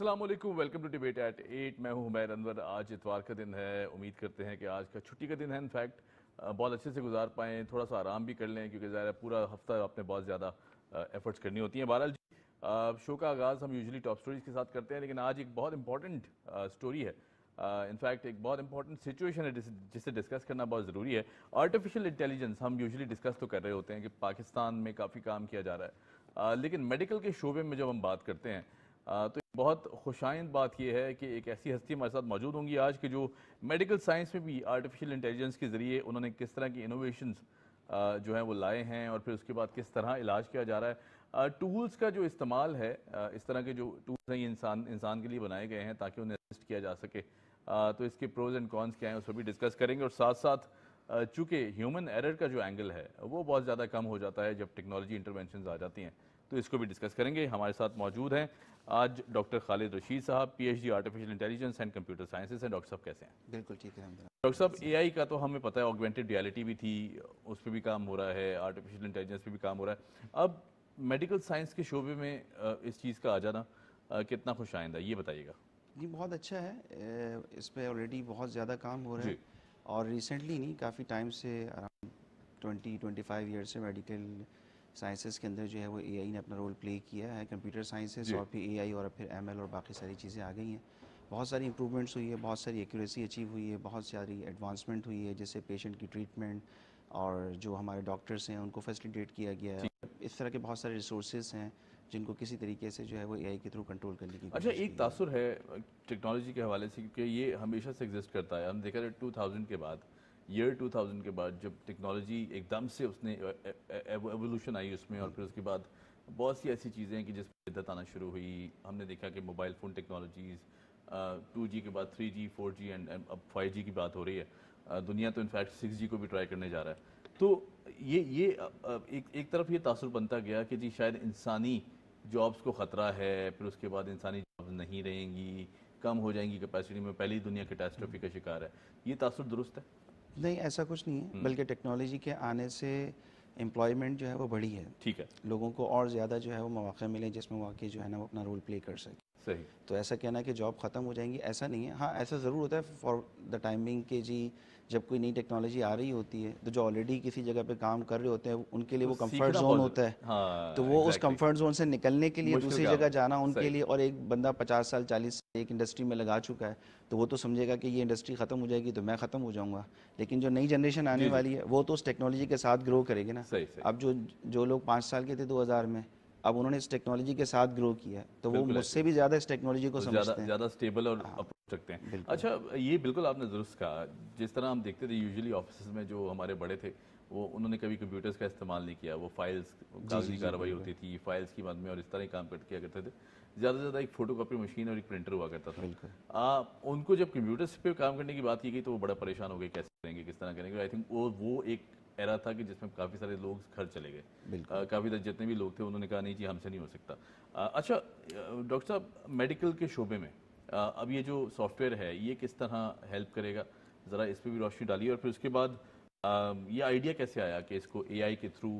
Aslam welcome to debate at eight मैं हूं human Anwar आज इतवार का दिन है उम्मीद करते हैं कि आज का छुट्टी का दिन है इनफैक्ट बहुत अच्छे से गुजार पाएँ थोड़ा सा आराम भी कर लें क्योंकि ज़ाहिर पूरा हफ्ता आपने बहुत ज़्यादा एफर्ट्स करनी होती हैं बहरहाल जी शो का आगाज़ हम यूजली टॉप स्टोरीज़ के साथ करते हैं लेकिन आज एक बहुत इंपॉर्टेंट स्टोरी है इनफैक्ट एक बहुत इंपॉर्टेंट सिचुएशन है जिसे डिस्कस करना बहुत ज़रूरी है आर्टिफिशियल इंटेलिजेंस हम यूजली डिस्कस तो कर रहे होते हैं कि पाकिस्तान में काफ़ी काम किया जा रहा है लेकिन मेडिकल के शोबे में जब हम बात करते हैं तो बहुत खुशाइंद बात यह है कि एक ऐसी हस्ती हमारे साथ मौजूद होंगी आज कि जो मेडिकल साइंस में भी आर्टिफिशियल इंटेलिजेंस के ज़रिए उन्होंने किस तरह की इनोवेशन जो हैं वो लाए हैं और फिर उसके बाद किस तरह इलाज किया जा रहा है टूल्स का जो इस्तेमाल है इस तरह के जो टूल्स हैं ये इंसान इंसान के लिए बनाए गए हैं ताकि उन्हें असिस्ट किया जा सके तो इसके प्रोज एंड कॉन्स क्या हैं उस पर भी डिस्कस करेंगे और साथ साथ चूँकि ह्यूमन एरर का जो एंगल है वो बहुत ज़्यादा कम हो जाता है जब टेक्नोलॉजी इंटरवेंशन आ जाती हैं तो इसको भी डिस्कस करेंगे हमारे साथ मौजूद हैं आज डॉक्टर खालिद रशीद साहब PhD artificial intelligence and computer science हैं डॉक्टर साहब कैसे हैं बिल्कुल ठीक है डॉक्टर साहब एआई का तो हमें पता है ऑगमेंटेड रियलिटी भी थी उस पर भी काम हो रहा है आर्टिफिशियल इंटेलिजेंस पर भी काम हो रहा है अब मेडिकल साइंस के शोबे में इस चीज़ का आ जाना कितना खुश आइंदा ये बताइएगा जी बहुत अच्छा है इस पर ऑलरेडी बहुत ज़्यादा काम हो रहा है और रिसेंटली नहीं काफ़ी टाइम से around twenty twenty five year से मेडिकल साइंसेस के अंदर जो है वो ए ने अपना रोल प्ले किया है कंप्यूटर साइंसेस और फिर ए और फिर एम और बाकी सारी चीज़ें आ गई हैं बहुत सारी इंप्रूवमेंट्स हुई है बहुत सारी एक्यूरेसी अचीव हुई है बहुत सारी एडवांसमेंट हुई है जैसे पेशेंट की ट्रीटमेंट और जो हमारे डॉक्टर्स हैं उनको फैसिलिटेट किया गया है इस तरह के बहुत सारे रिसोर्सेज हैं जिनको किसी तरीके से जो है वो ए के थ्रू कंट्रोल करने की अच्छा एक तासर है टेक्नोलॉजी के हवाले से क्योंकि ये हमेशा से एग्जिस्ट करता है हम देखा जाए टू के बाद ईयर 2000 के बाद जब टेक्नोलॉजी एकदम से उसने एवोल्यूशन आई उसमें और फिर उसके बाद बहुत सी ऐसी चीज़ें हैं कि जिस पर शिद्दत आना शुरू हुई हमने देखा कि mobile phone technologies two G के बाद three G four G and अब फाइव जी की बात हो रही है दुनिया तो इनफैक्ट सिक्स जी को भी ट्राई करने जा रहा है तो ये ये एक एक तरफ ये तासर बनता गया कि जी शायद इंसानी जॉब्स को ख़तरा है फिर उसके बाद इंसानी जॉब नहीं रहेंगी कम हो जाएंगी कैपेसिटी में पहले ही दुनिया कैटास्ट्रॉफी का शिकार है ये तासर दुरुस्त है नहीं ऐसा कुछ नहीं है हम्म। बल्कि टेक्नोलॉजी के आने से एम्प्लॉयमेंट जो है वो बढ़ी है ठीक है लोगों को और ज़्यादा जो है वो मौाक़े मिले जिसमें वाकई जो है ना वो अपना रोल प्ले कर सके सही तो ऐसा कहना कि जॉब ख़त्म हो जाएंगी ऐसा नहीं है हाँ ऐसा ज़रूर होता है फॉर द टाइमिंग के जी जब कोई नई टेक्नोलॉजी आ रही होती है तो जो ऑलरेडी किसी जगह पे काम कर रहे होते हैं उनके लिए तो वो कंफर्ट जोन होता है हाँ, तो वो exactly. उस कंफर्ट जोन से निकलने के लिए दूसरी जगह जाना उनके लिए और एक बंदा पचास साल चालीस साल एक इंडस्ट्री में लगा चुका है तो वो तो समझेगा कि ये इंडस्ट्री ख़त्म हो जाएगी तो मैं ख़त्म हो जाऊंगा लेकिन जो नई जनरेशन आने वाली है वो तो उस टेक्नोलॉजी के साथ ग्रो करेगी ना अब जो जो लोग पाँच साल के थे दो में अब उन्होंने इस टेक्नोलॉजी के साथ ग्रो किया तो वो मुझसे भी ज़्यादा इस टेक्नोलॉजी को तो समझते हैं ज़्यादा स्टेबल और अप्रोच हाँ। रखते हैं अच्छा ये बिल्कुल आपने दुरुस्त कहा जिस तरह हम देखते थे यूजुअली ऑफिस में जो हमारे बड़े थे वो उन्होंने कभी कंप्यूटर्स का इस्तेमाल नहीं किया वो फाइल्स कागजी कार्रवाई होती थी फाइल्स की मद में और इस तरह काम कर किया करते थे ज़्यादा से ज़्यादा एक फोटोकॉपी मशीन और एक प्रिंटर हुआ करता था आ, उनको जब कंप्यूटर्स पे काम करने की बात की गई तो वो बड़ा परेशान हो गए कैसे करेंगे किस तरह करेंगे आई थिंक वो वो एक एरा था कि जिसमें काफ़ी सारे लोग घर चले गए काफ़ी सारे जितने भी लोग थे उन्होंने कहा नहीं जी हमसे नहीं हो सकता आ, अच्छा डॉक्टर साहब मेडिकल के शोबे में आ, अब ये जो सॉफ्टवेयर है ये किस तरह हेल्प करेगा ज़रा इस पर भी रोशनी डालिए और फिर उसके बाद आ, ये आइडिया कैसे आया कि इसको ए के थ्रू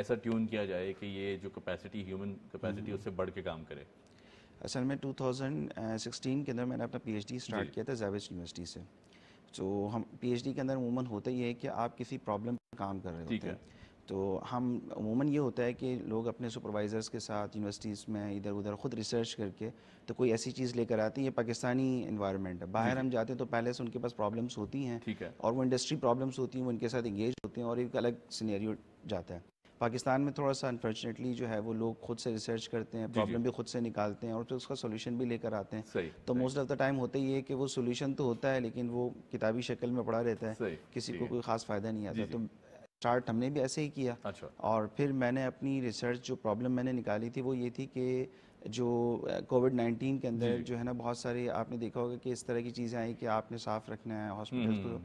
ऐसा ट्यून किया जाए कि ये जो कैपेसिटी ह्यूमन कैपेसिटी हम्म। उससे बढ़ के काम करे असल में 2016 के अंदर मैंने अपना पीएचडी स्टार्ट किया था जैविच यूनिवर्सिटी से तो हम पीएचडी के अंदर अमूमन होता ही है कि आप किसी प्रॉब्लम पर काम कर रहे होते हैं तो हम अमूमन ये होता है कि लोग अपने सुपरवाइज़र्स के साथ यूनिवर्सिटीज़ में इधर उधर ख़ुद रिसर्च करके तो कोई ऐसी चीज़ लेकर आती है ये पाकिस्तानी इन्वायरमेंट है बाहर हम जाते हैं तो पहले से उनके पास प्रॉब्लम्स होती हैं है। और वो इंडस्ट्री प्रॉब्लम्स होती हैं वो उनके साथ इंगेज होते हैं और एक अलग सीनेरियो जाता है पाकिस्तान में थोड़ा सा अनफॉर्चुनेटली जो है वो लोग खुद से रिसर्च करते हैं प्रॉब्लम भी खुद से निकालते हैं और फिर तो उसका सोल्यूशन भी लेकर आते हैं तो मोस्ट ऑफ द टाइम होता ही है कि वो सोल्यूशन तो होता है लेकिन वो किताबी शक्ल में पड़ा रहता है किसी को कोई ख़ास फ़ायदा नहीं आता तो स्टार्ट हमने भी ऐसे ही किया अच्छा। और फिर मैंने अपनी रिसर्च जो प्रॉब्लम मैंने निकाली थी वो ये थी कि जो कोविड नाइन्टीन के अंदर जो है ना बहुत सारे आपने देखा होगा कि इस तरह की चीज़ें आई कि आपने साफ़ रखना है हॉस्पिटल को हम्म।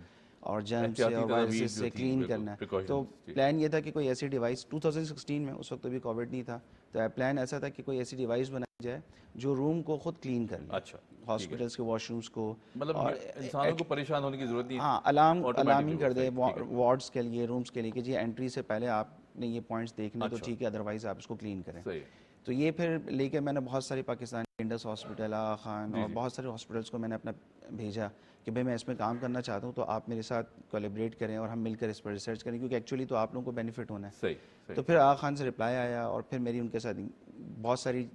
और जर्म्स और वायरसेस से क्लीन करना है तो प्लान ये था कि कोई ऐसी डिवाइस 2016 में उस वक्त भी कोविड नहीं था तो प्लान ऐसा था कि कोई ऐसी डिवाइस बनाई जाए जो रूम को खुद क्लीन कर ले अच्छा हॉस्पिटल्स के वॉशरूम्स को मतलब और इंसानों को परेशान होने की जरूरत नहीं हाँ अलार्म अलार्मिंग कर दे वार्ड्स के लिए रूम्स के लिए कि जी एंट्री से पहले आपने ये पॉइंट्स देखने तो ठीक है अदरवाइज आप इसको क्लीन करें तो ये फिर लेके मैंने बहुत सारे पाकिस्तान इंडस हॉस्पिटल आ खान और बहुत सारे हॉस्पिटल्स को मैंने अपना भेजा कि भाई मैं इसमें काम करना चाहता हूँ तो आप मेरे साथ कोलेबरेट करें और हम मिलकर इस पर रिसर्च करें क्योंकि एक्चुअली तो आप लोगों को बेनिफिट होना है सही, सही। तो फिर आ खान से रिप्लाई आया और फिर मेरी उनके साथ बहुत सारी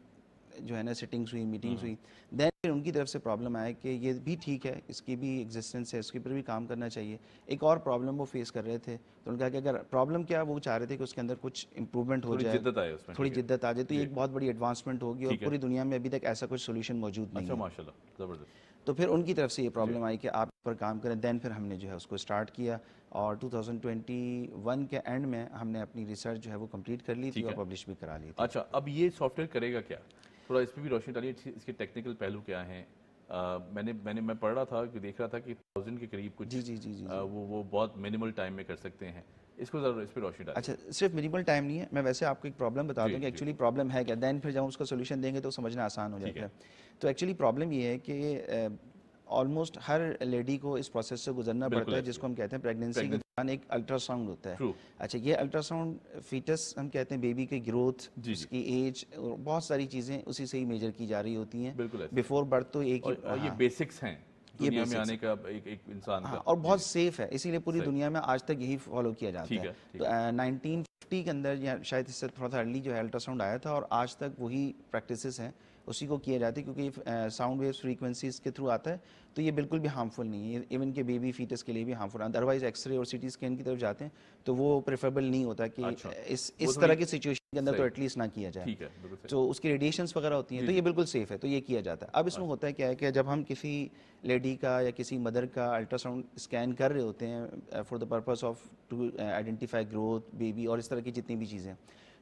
जो है ना सिटिंग्स हुई मीटिंग्स हम्म। हुई देन फिर उनकी तरफ से प्रॉब्लम आया कि ये भी ठीक है इसकी भी एग्जिस्टेंस है इसके ऊपर भी काम करना चाहिए एक और प्रॉब्लम वो फेस कर रहे थे तो उन्होंने कहा कि अगर प्रॉब्लम क्या वो चाह रहे थे कि उसके अंदर कुछ इंप्रूवमेंट हो जाए थोड़ी जिद्दत आ जाए तो ये एक बहुत बड़ी एडवांसमेंट होगी और पूरी दुनिया में अभी तक ऐसा कुछ सोल्यूशन मौजूद नहीं अच्छा, है तो फिर उनकी तरफ से ये प्रॉब्लम आई कि आप पर काम करें देन फिर हमने जो है उसको स्टार्ट किया और 2021 के एंड में हमने अपनी रिसर्च जो है वो कंप्लीट कर ली थी और पब्लिश भी करा ली थी अच्छा अब ये सॉफ्टवेयर करेगा क्या थोड़ा इस पर भी रोशनी डालिए इसके टेक्निकल पहलू क्या हैं मैंने मैंने मैं पढ़ रहा था कि देख रहा था कि थाउजेंड के करीब कुछ जी जी जी, जी, आ, वो वो बहुत मिनिमल टाइम में कर सकते हैं इसको ज़रूर इस पर रोशनी डाल अच्छा सिर्फ मिनिमल टाइम नहीं है मैं वैसे आपको एक प्रॉब्लम बता दूँ कि एक्चुअली प्रॉब्लम है क्या दैन फिर जब उसका सोल्यूशन देंगे तो समझना आसान हो जाएगा तो एक्चुअली प्रॉब्लम ये है कि ऑलमोस्ट हर लेडी को इस प्रोसेस से गुजरना पड़ता है जिसको हम कहते हैं प्रेगनेंसी एक अल्ट्रासाउंड होता है True. अच्छा ये अल्ट्रासाउंड फीटस हम कहते हैं बेबी के ग्रोथ उसकी एज और बहुत सारी चीज़ें उसी से ही मेजर की जा रही होती हैं बिफोर बर्थ तो एक और, और ये बेसिक्स हाँ। हैं ये में आने का एक एक इंसान हाँ, का और बहुत सेफ है इसीलिए पूरी दुनिया में आज तक यही फॉलो किया जाता है तो नाइनटीन फिफ्टी के अंदर या शायद इससे थोड़ा सा अर्ली जो है अल्ट्रासाउंड आया था और आज तक वही प्रैक्टिस हैं उसी को किया जाता है क्योंकि साउंड वेव फ्रीक्वेंसीज के थ्रू आता है तो ये बिल्कुल भी हार्मफुल नहीं है इवन के बेबी फीटस के लिए भी हार्मफुल अदरवाइज एक्सरे और सिटी स्कैन की तरफ जाते हैं तो वो प्रेफरेबल नहीं होता कि अच्छा, इस इस तो तरह की सिचुएशन के अंदर तो एटलीस्ट ना किया जाए तो उसकी रेडिएशन वगैरह होती हैं तो ये बिल्कुल सेफ है तो ये किया जाता है अब इसमें अच्छा। होता है क्या है कि जब हम किसी लेडी का या किसी मदर का अल्ट्रासाउंड स्कैन कर रहे होते हैं for the purpose of to identify growth baby और इस तरह की जितनी भी चीज़ें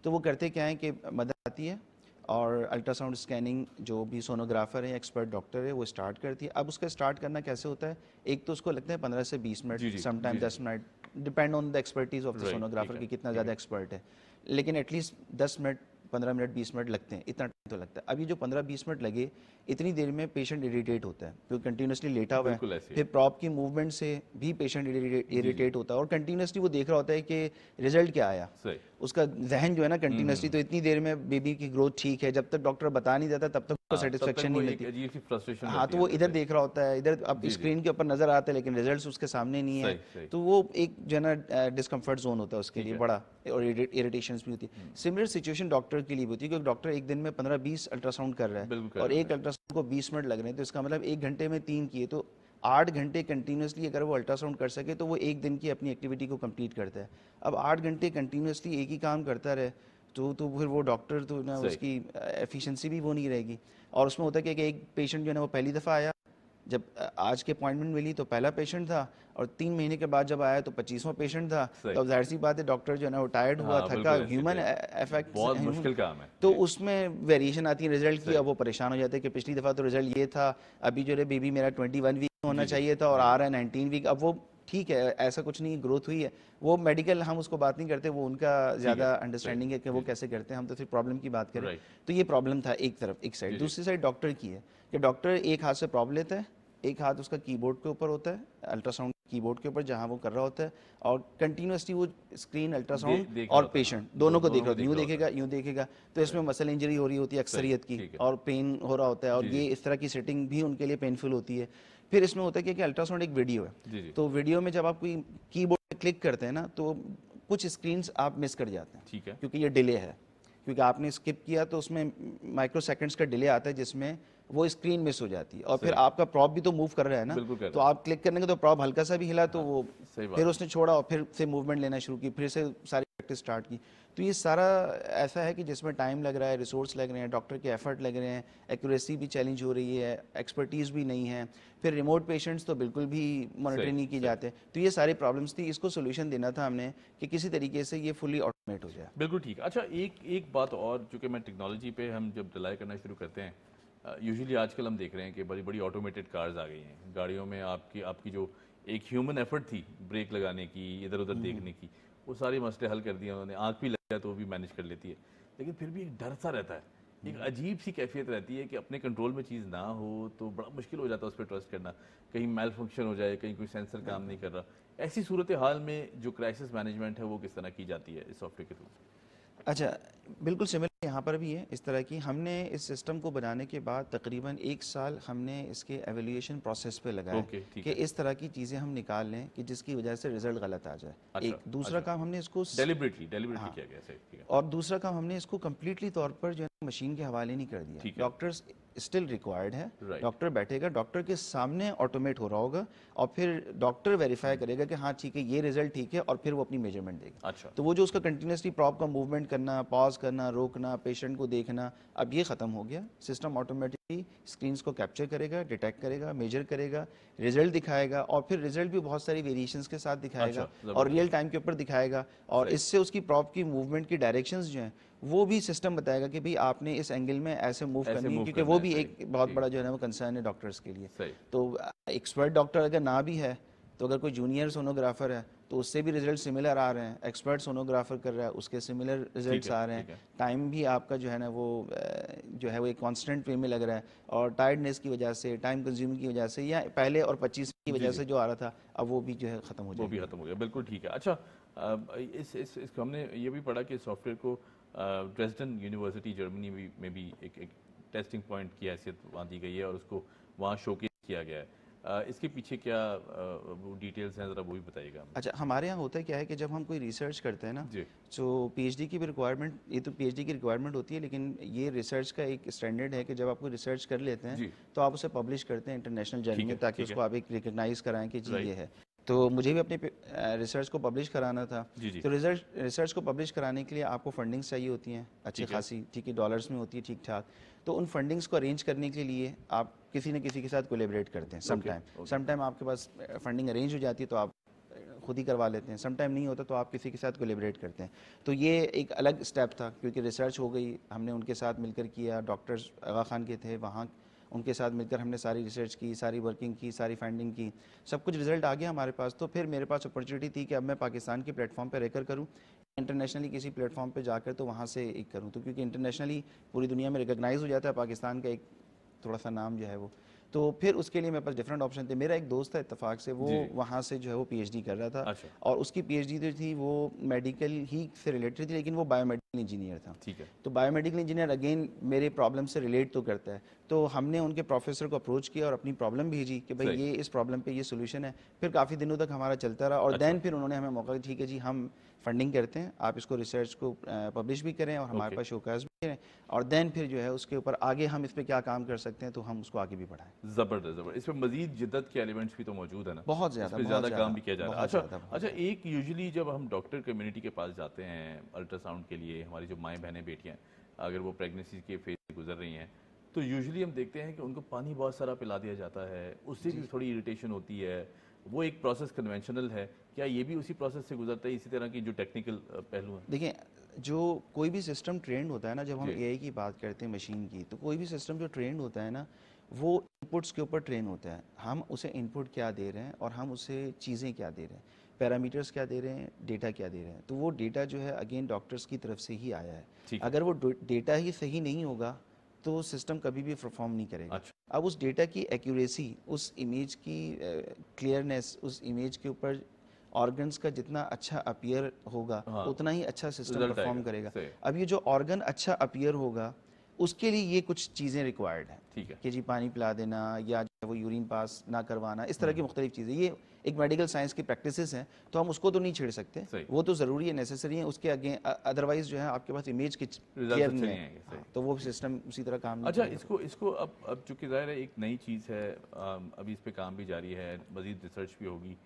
तो वो करते क्या है कि मदर आती है और अल्ट्रासाउंड स्कैनिंग जो भी सोनोग्राफर है एक्सपर्ट डॉक्टर है वो स्टार्ट करती है अब उसका स्टार्ट करना कैसे होता है एक तो उसको लगता है पंद्रह से बीस मिनट समटाइम दस minute depend on the expertise of the sonographer की कितना ज़्यादा एक्सपर्ट है लेकिन एटलीस्ट दस मिनट पंद्रह मिनट बीस मिनट लगते हैं इतना टाइम तो लगता है अभी जो पंद्रह बीस मिनट लगे इतनी देर में पेशेंट इरीटेट होता है क्योंकि कंटिन्यूसली लेटा हुआ है फिर प्रॉप की मूवमेंट से भी पेशेंट इरीटेट होता है और कंटिन्यूसली वो देख रहा होता है कि रिजल्ट क्या आया उसका जहन जो है ना कंटिन्यूसली हम्म, हम्म। तो इतनी देर में बेबी की ग्रोथ ठीक है जब तक डॉक्टर बता नहीं देता तब तक हाँ, उसको सेटिस्फेक्शन नहीं मिलती हाँ तो वो इधर देख रहा होता है इधर अब स्क्रीन के ऊपर नजर आता है लेकिन रिजल्ट उसके सामने नहीं है तो वो एक जो है ना डिस्कम्फर्ट जोन होता है उसके लिए बड़ा और इरिटेशन भी होती है सिमिलर सिचुएशन डॉक्टर के लिए भी होती है क्योंकि डॉक्टर एक दिन में पंद्रह बीस अल्ट्रासाउंड कर रहा है और एक अल्ट्रासाउंड को 20 मिनट लग रहे हैं तो इसका मतलब एक घंटे में तीन किए तो आठ घंटे कंटिन्यूसली अगर वो अल्ट्रासाउंड कर सके तो वो एक दिन की अपनी एक्टिविटी को कंप्लीट करता है अब आठ घंटे कंटिन्यूसली एक ही काम करता रहे तो तो फिर वो डॉक्टर तो ना उसकी एफिशिएंसी भी वो नहीं रहेगी और उसमें होता है कि एक पेशेंट जो है ना वो पहली दफ़ा आया जब आज की अपॉइंटमेंट मिली तो पहला पेशेंट था और तीन महीने के बाद जब आया तो पच्चीसवा पेशेंट था तो जाहिर सी बात है डॉक्टर जो है ना वो टायर्ड हुआ हाँ, थका ह्यूमन इफेक्ट बहुत मुश्किल काम है तो उसमें वेरिएशन आती है रिजल्ट की अब वो परेशान हो जाते हैं कि पिछली दफ़ा तो रिजल्ट ये था अभी जो है बेबी मेरा ट्वेंटी वीक होना चाहिए था और आ रहा है नाइनटीन वीक अब वो ठीक है ऐसा कुछ नहीं ग्रोथ हुई है वो मेडिकल हम उसको बात नहीं करते वो उनका ज़्यादा अंडरस्टैंडिंग है कि वो कैसे करते हैं हम तो सिर्फ प्रॉब्लम की बात करें तो ये प्रॉब्लम था एक तरफ एक साइड दूसरी साइड डॉक्टर की है कि डॉक्टर एक हाथ से प्रॉब्लम है एक हाथ उसका कीबोर्ड के ऊपर होता है अल्ट्रासाउंड कीबोर्ड के ऊपर जहां वो कर रहा होता है और कंटिन्यूसली वो स्क्रीन अल्ट्रासाउंड दे, और पेशेंट दोनों दोनों को देख रहा होता है यूँ देखेगा यूं देखेगा तो इसमें मसल इंजरी हो रही होती है अक्सरियत की और पेन हो रहा होता है और ये इस तरह की सेटिंग भी उनके लिए पेनफुल होती है फिर इसमें होता है कि, अल्ट्रासाउंड एक वीडियो है तो वीडियो में जब आप कोई कीबोर्ड क्लिक करते हैं ना तो कुछ स्क्रीन आप मिस कर जाते हैं ठीक है क्योंकि ये डिले है क्योंकि आपने स्किप किया तो उसमें माइक्रो सेकेंड्स का डिले आता है जिसमें वो स्क्रीन मिस हो जाती है और फिर आपका प्रॉप भी तो मूव कर रहा है ना तो आप क्लिक करने के तो प्रॉप हल्का सा भी हिला तो हाँ, वो फिर उसने छोड़ा और फिर से मूवमेंट लेना शुरू की फिर से सारी प्रैक्टिस स्टार्ट की तो ये सारा ऐसा है कि जिसमें टाइम लग रहा है रिसोर्स लग रहे हैं डॉक्टर के एफर्ट लग रहे हैं एक्यूरेसी भी चैलेंज हो रही है एक्सपर्टीज़ भी नहीं है फिर रिमोट पेशेंट्स तो बिल्कुल भी मॉनिटर नहीं किए जाते तो ये सारे प्रॉब्लम्स थी इसको सोल्यूशन देना था हमने कि किसी तरीके से ये फुली ऑटोमेट हो जाए बिल्कुल ठीक अच्छा एक एक बात और चूँकि मैं टेक्नोलॉजी पे हम जब रिलाई करना शुरू करते हैं यूजुअली आजकल हम देख रहे हैं कि बड़ी बड़ी ऑटोमेटेड कार्स आ गई हैं गाड़ियों में आपकी आपकी जो एक ह्यूमन एफर्ट थी ब्रेक लगाने की इधर उधर हम्म, हम्म। देखने की वो सारे मसले हल कर दिए उन्होंने आँख भी लग जाए तो वो भी मैनेज कर लेती है लेकिन फिर भी एक डर सा रहता है एक हम्म। अजीब सी कैफियत रहती है कि अपने कंट्रोल में चीज़ ना हो तो बड़ा मुश्किल हो जाता है उस पर ट्रस्ट करना कहीं मेल फंक्शन हो जाए कहीं कोई सेंसर काम नहीं कर रहा ऐसी सूरत हाल में जो क्राइसिस मैनेजमेंट है वो किस तरह की जाती है इस सॉफ्टवेयर के थ्रू अच्छा बिल्कुल सिमिलर यहाँ पर भी है इस तरह की हमने इस सिस्टम को बनाने के बाद तकरीबन एक साल हमने इसके एवेल्यूशन प्रोसेस पे लगाया okay, कि इस तरह की चीज़ें हम निकाल लें कि जिसकी वजह से रिजल्ट गलत आ जाए अच्छा, एक दूसरा अच्छा, काम हमने इसको डेलिबरेटली डेलिबरेटली हाँ, किया गया सही और दूसरा काम हमने इसको कम्प्लीटली तौर पर जो है मशीन के हवाले नहीं कर दिया डॉक्टर्स स्टिल रिक्वायर्ड है right. डॉक्टर बैठेगा डॉक्टर के सामने ऑटोमेट हो रहा होगा और फिर डॉक्टर वेरीफाई करेगा कि हाँ ठीक है ये रिजल्ट ठीक है और फिर वो अपनी मेजरमेंट देगा अच्छा तो वो जो उसका कंटिन्यूसली प्रॉप का मूवमेंट करना पॉज करना रोकना पेशेंट को देखना अब ये ख़त्म हो गया सिस्टम ऑटोमेटिकली स्क्रीन को कैप्चर करेगा डिटेक्ट करेगा मेजर करेगा रिजल्ट दिखाएगा और फिर रिजल्ट भी बहुत सारी वेरिएशन के साथ दिखाएगा अच्छा, और रियल टाइम के ऊपर दिखाएगा और इससे उसकी प्रॉप की मूवमेंट की डायरेक्शन जो है वो भी सिस्टम बताएगा कि भाई आपने इस एंगल में ऐसे मूव करनी है क्योंकि वो भी एक बहुत बड़ा जो है ना वो कंसर्न है डॉक्टर्स के लिए तो एक्सपर्ट डॉक्टर अगर ना भी है तो अगर कोई जूनियर सोनोग्राफर है तो उससे भी रिजल्ट सिमिलर आ रहे हैं एक्सपर्ट सोनोग्राफर कर रहा है उसके सिमिलर रिजल्ट आ रहे हैं टाइम भी आपका जो है ना वो जो है वो एक कॉन्स्टेंट वे में लग रहा है और टायर्डनेस की वजह से टाइम कंज्यूम की वजह से या पहले और पच्चीस की वजह से जो आ रहा था अब वो भी जो है ख़त्म हो गया वो भी खत्म हो गया बिल्कुल ठीक है अच्छा इस, इस हमने ये भी पढ़ा कि सॉफ्टवेयर को ड्रेसडन यूनिवर्सिटी जर्मनी भी में भी एक, एक टेस्टिंग पॉइंट की हैसियत वहाँ दी गई है और उसको वहाँ शोकेस किया गया है uh, इसके पीछे क्या डिटेल्स uh, हैं ज़रा वो भी बताइएगा अच्छा हमारे यहाँ होता है क्या है कि जब हम कोई रिसर्च करते हैं ना तो पीएचडी की भी रिक्वायरमेंट ये तो पीएचडी की रिक्वायरमेंट होती है लेकिन ये रिसर्च का एक स्टैंडर्ड है कि जब आप कोई रिसर्च कर लेते हैं तो आप उसे पब्लिश करते हैं इंटरनेशनल जर्नल में ताकि उसको आप एक रिकगनाइज कराएं कि जी ये है तो मुझे भी अपने रिसर्च को पब्लिश कराना था जी जी। तो रिसर्च रिसर्च को पब्लिश कराने के लिए आपको फंडिंग्स चाहिए होती हैं अच्छी खासी ठीक है डॉलर्स में होती है ठीक ठाक तो उन फंडिंग्स को अरेंज करने के लिए आप किसी न किसी के साथ कोलेबरेट करते हैं समटाइम समटाइम आपके पास फंडिंग अरेंज हो जाती है तो आप खुद ही करवा लेते हैं समटाइम नहीं होता तो आप किसी के साथ कोलेबरेट करते हैं तो ये एक अलग स्टेप था क्योंकि रिसर्च हो गई हमने उनके साथ मिलकर किया डॉक्टर्स आगा खान के थे वहाँ उनके साथ मिलकर हमने सारी रिसर्च की सारी वर्किंग की सारी फाइंडिंग की सब कुछ रिजल्ट आ गया हमारे पास तो फिर मेरे पास अपॉर्चुनिटी थी कि अब मैं पाकिस्तान के प्लेटफॉर्म पर रेकर करूँ इंटरनेशनली किसी प्लेटफॉर्म पर जाकर तो वहाँ से एक करूँ तो क्योंकि इंटरनेशनली पूरी दुनिया में रिकगनाइज़ हो जाता है पाकिस्तान का एक थोड़ा सा नाम जो है वो तो फिर उसके लिए मेरे पास डिफरेंट ऑप्शन थे मेरा एक दोस्त था इतफाक से वो वहाँ से जो है वो पीएचडी कर रहा था अच्छा। और उसकी पीएचडी जो थी वो मेडिकल ही से रिलेटेड थी लेकिन वो बायोमेडिकल इंजीनियर था ठीक है तो बायोमेडिकल इंजीनियर अगेन मेरे प्रॉब्लम से रिलेट तो करता है तो हमने उनके प्रोफेसर को अप्रोच किया और अपनी प्रॉब्लम भेजी कि भाई ये इस प्रॉब्लम पे ये सोल्यूशन है फिर काफ़ी दिनों तक हमारा चलता रहा और देन अच्छा। फिर उन्होंने हमें मौका ठीक है जी हम फंडिंग करते हैं आप इसको रिसर्च को पब्लिश भी करें और हमारे okay. पास शोकाज भी करें और देन फिर जो है उसके ऊपर आगे हम इस पर क्या काम कर सकते हैं तो हम उसको आगे भी बढ़ाएं जबरदस्त जबरदस्त पर मजीद जिद्दत के एलिमेंट्स भी तो मौजूद है ना बहुत ज़्यादा ज़्यादा काम भी किया जा रहा है अच्छा अच्छा एक यूजली जब हम डॉक्टर कम्युनिटी के पास जाते हैं अल्ट्रासाउंड के लिए हमारी जो माएँ बहनें बेटियाँ अगर वो प्रेगनेंसी के फेज से गुजर रही हैं तो यूजली हम देखते हैं कि उनको पानी बहुत सारा पिला दिया जाता है उससे भी थोड़ी इरीटेशन होती है वो एक प्रोसेस कन्वेंशनल है क्या ये भी उसी प्रोसेस से गुजरता है इसी तरह की जो टेक्निकल पहलू है देखिए जो कोई भी सिस्टम ट्रेंड होता है ना जब हम ए की बात करते हैं मशीन की तो कोई भी सिस्टम जो ट्रेंड होता है ना वो इनपुट्स के ऊपर ट्रेन होता है हम उसे इनपुट क्या दे रहे हैं और हम उसे चीज़ें क्या दे रहे हैं पैरामीटर्स क्या दे रहे हैं डेटा क्या दे रहे हैं तो वो डेटा जो है अगेन डॉक्टर्स की तरफ से ही आया है अगर वो डेटा ही सही नहीं होगा तो सिस्टम कभी भी परफॉर्म नहीं करेगा अच्छा। अब उस डेटा की एक्यूरेसी उस इमेज की क्लियरनेस उस इमेज के ऊपर ऑर्गन्स का जितना अच्छा अपियर होगा हाँ। उतना ही अच्छा सिस्टम परफॉर्म करेगा अब ये जो ऑर्गन अच्छा अपियर होगा उसके लिए ये कुछ चीज़ें रिक्वायर्ड हैं ठीक है कि जी पानी पिला देना या वो यूरिन पास ना करवाना इस तरह हम्म। की मुख्तलिफ चीज़ें ये एक मेडिकल साइंस की प्रैक्टिसेस हैं तो हम उसको तो नहीं छेड़ सकते वो तो ज़रूरी है नेसेसरी है उसके आगे अदरवाइज जो है आपके पास इमेज की केयर नहीं है तो वो सिस्टम उसी तरह काम अच्छा इसको इसको अब अब चूंकि ज़ाहिर है एक नई चीज़ है अभी इस पर काम भी जारी है मज़ीद रिसर्च भी होगी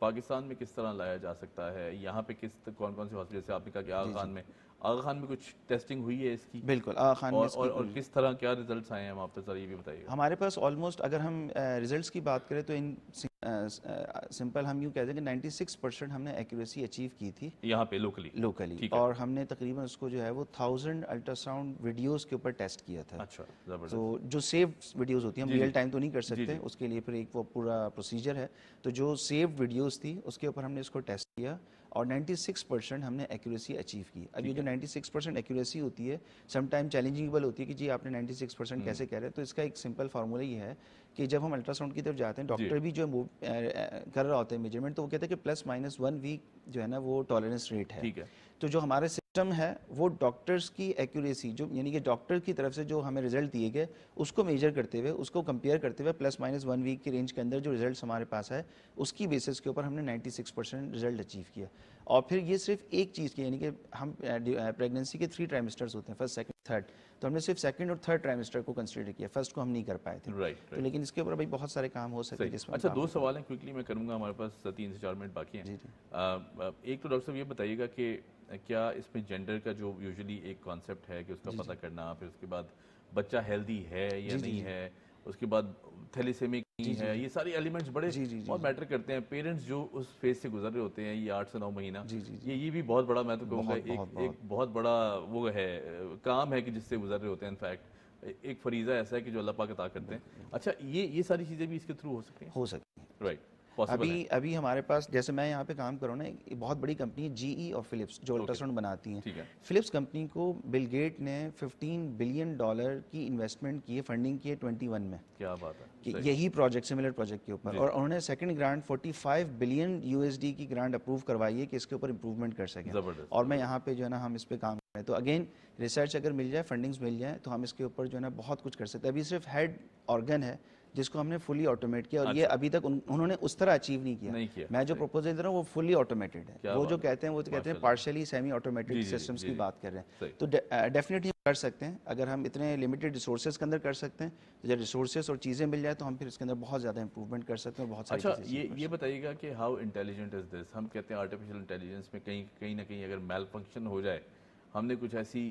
पाकिस्तान में किस तरह लाया जा सकता है यहाँ पे किस कौन कौन से हॉस्पिटल जैसे आपने कहा कि आगा खान में आगा खान में कुछ टेस्टिंग हुई है इसकी बिल्कुल आगा खान और, में और, और किस तरह क्या रिजल्ट्स आए हैं आप सर ये भी बताइए हमारे पास ऑलमोस्ट अगर हम रिजल्ट्स की बात करें तो इन सिंपल हम यूँ कह दें कि 96 परसेंट हमने एक्यूरेसी अचीव की थी यहाँ पे लोकली लोकली और हमने तकरीबन उसको जो है वो थाउजेंड अल्ट्रासाउंड वीडियोस के ऊपर टेस्ट किया था अच्छा तो जो सेव वीडियोस होती हैं हम रियल टाइम तो नहीं कर सकते जी, जी। उसके लिए फिर एक वो पूरा प्रोसीजर है तो जो सेव वीडियोज़ थी उसके ऊपर हमने इसको टेस्ट किया और 96 परसेंट हमने एक्यूरेसी अचीव की अब ये जो 96 परसेंट एक्यूरेसी होती है समटाइम चैलेंजिंगबल होती है कि जी आपने 96 परसेंट हम्म। कैसे कह रहे हैं तो इसका एक सिंपल फार्मूला ये है कि जब हम अल्ट्रासाउंड की तरफ जाते हैं डॉक्टर भी जो मूव कर रहा होता है मेजरमेंट तो वो कहते हैं कि प्लस माइनस वन वीक जो है ना वो टॉलरेंस रेट है ठीक है तो जो हमारे सिस्टम है वो डॉक्टर्स की एक्यूरेसी जो यानी कि डॉक्टर की तरफ से जो हमें रिजल्ट दिए गए उसको मेजर करते हुए उसको कंपेयर करते हुए प्लस माइनस वन वीक की रेंज के अंदर जो रिजल्ट हमारे पास है उसकी बेसिस के ऊपर हमने 96 परसेंट रिजल्ट अचीव किया और फिर ये सिर्फ एक चीज़ की यानी कि हम प्रेगनेंसी के थ्री ट्राइमेस्टर्स होते हैं फर्स्ट सेकेंड थर्ड तो हमने सिर्फ सेकंड और थर्ड ट्राइमेस्टर को कंसीडर किया फर्स्ट को हम नहीं कर पाए थे राइट right, right. तो लेकिन इसके ऊपर भाई बहुत सारे काम हो सकते हैं अच्छा दो सवाल हैं क्विकली मैं करूंगा हमारे पास तीन से चार मिनट बाकी हैं जी जी. आ, एक तो डॉक्टर साहब ये बताइएगा कि क्या इसमें जेंडर का जो यूजली एक कॉन्सेप्ट है कि उसका पता करना फिर उसके बाद बच्चा हेल्दी है या नहीं है उसके बाद थैलीसेमी की है ये सारे एलिमेंट्स बड़े जी, जी, जी, बहुत मैटर करते हैं पेरेंट्स जो उस फेज से गुजर रहे होते हैं ये आठ से नौ महीना जी, जी, ये ये भी बहुत बड़ा मैं तो कहूँगा एक बहुत, एक बहुत बड़ा वो है काम है कि जिससे गुजर रहे होते हैं इनफैक्ट एक फरीजा ऐसा है कि जो अल्लाह पाक अता करते हैं अच्छा ये ये सारी चीज़ें भी इसके थ्रू हो सकती हैं हो सकती हैं राइट अभी है? अभी हमारे पास जैसे मैं यहाँ पे काम करूँ ना एक ना बहुत बड़ी कंपनी है जीई e और फिलिप्स जो अल्ट्रासाउंड okay. बनाती हैं है। फिलिप्स कंपनी को बिल गेट ने 15 बिलियन डॉलर की इन्वेस्टमेंट की है फंडिंग की है 21 में क्या बात है यही प्रोजेक्ट सिमिलर प्रोजेक्ट के ऊपर और उन्होंने second grant forty billion USD की ग्रांट अप्रूव करवाई है कि इसके ऊपर इम्प्रूवमेंट कर सकें और मैं यहाँ पे जो है ना हम इस पर काम तो अगेन रिसर्च अगर मिल जाए फंडिंग्स मिल जाए तो हम इसके ऊपर जो है ना बहुत कुछ कर सकते हैं अभी सिर्फ हेड ऑर्गन है जिसको हमने फुली ऑटोमेट किया और ये अच्छा। अभी तक उन, उन्होंने उस तरह अचीव नहीं किया, नहीं किया मैं जो प्रपोजल दे रहा हूँ वो फुली ऑटोमेटेड है वो जो कहते हैं वो तो कहते हैं पार्शली सेमी ऑटोमेटेड सिस्टम्स की बात कर रहे हैं तो डेफिनेटली कर सकते हैं अगर हम इतने लिमिटेड रिसोर्सेज के अंदर कर सकते हैं तो जब रिसोर्सेज और चीज़ें मिल जाए तो हम फिर इसके अंदर बहुत ज़्यादा इंप्रूवमेंट कर सकते हैं बहुत सारी अच्छा ये ये बताइएगा कि हाउ इंटेलिजेंट इज़ दिस हम कहते हैं आर्टिफिशियल इंटेलिजेंस में कहीं कहीं ना कहीं अगर मेल फंक्शन हो जाए हमने कुछ ऐसी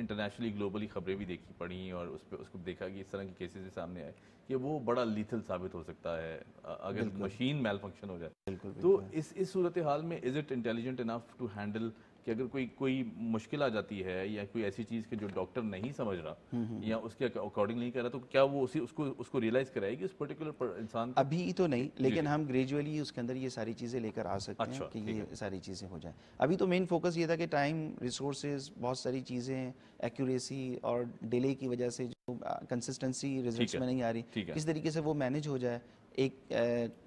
इंटरनेशनली ग्लोबली खबरें भी देखी पड़ी और उस पर उसको देखा कि इस तरह के केसेस सामने आए कि वो बड़ा लीथल साबित हो सकता है अगर मशीन मेल फंक्शन हो जाए तो इस इस सूरत हाल में is it intelligent enough to handle कि अगर कोई कोई मुश्किल आ जाती है या कोई ऐसी चीज़ के जो डॉक्टर नहीं समझ रहा हम्म, हम्म, हम्म। या उसके अकॉर्डिंग नहीं कर रहा तो क्या वो उसी उसको उसको रियलाइज कराएगी उस पर्टिकुलर इंसान अभी तो नहीं लेकिन हम ग्रेजुअली उसके अंदर ये सारी चीज़ें लेकर आ सकते अच्छा, हैं कि ये है। सारी चीज़ें हो जाए अभी तो मेन फोकस ये था कि टाइम रिसोर्स बहुत सारी चीज़ें एक्यूरेसी और डिले की वजह से जो कंसिस्टेंसी रिजल्ट में नहीं आ रही किस तरीके से वो मैनेज हो जाए एक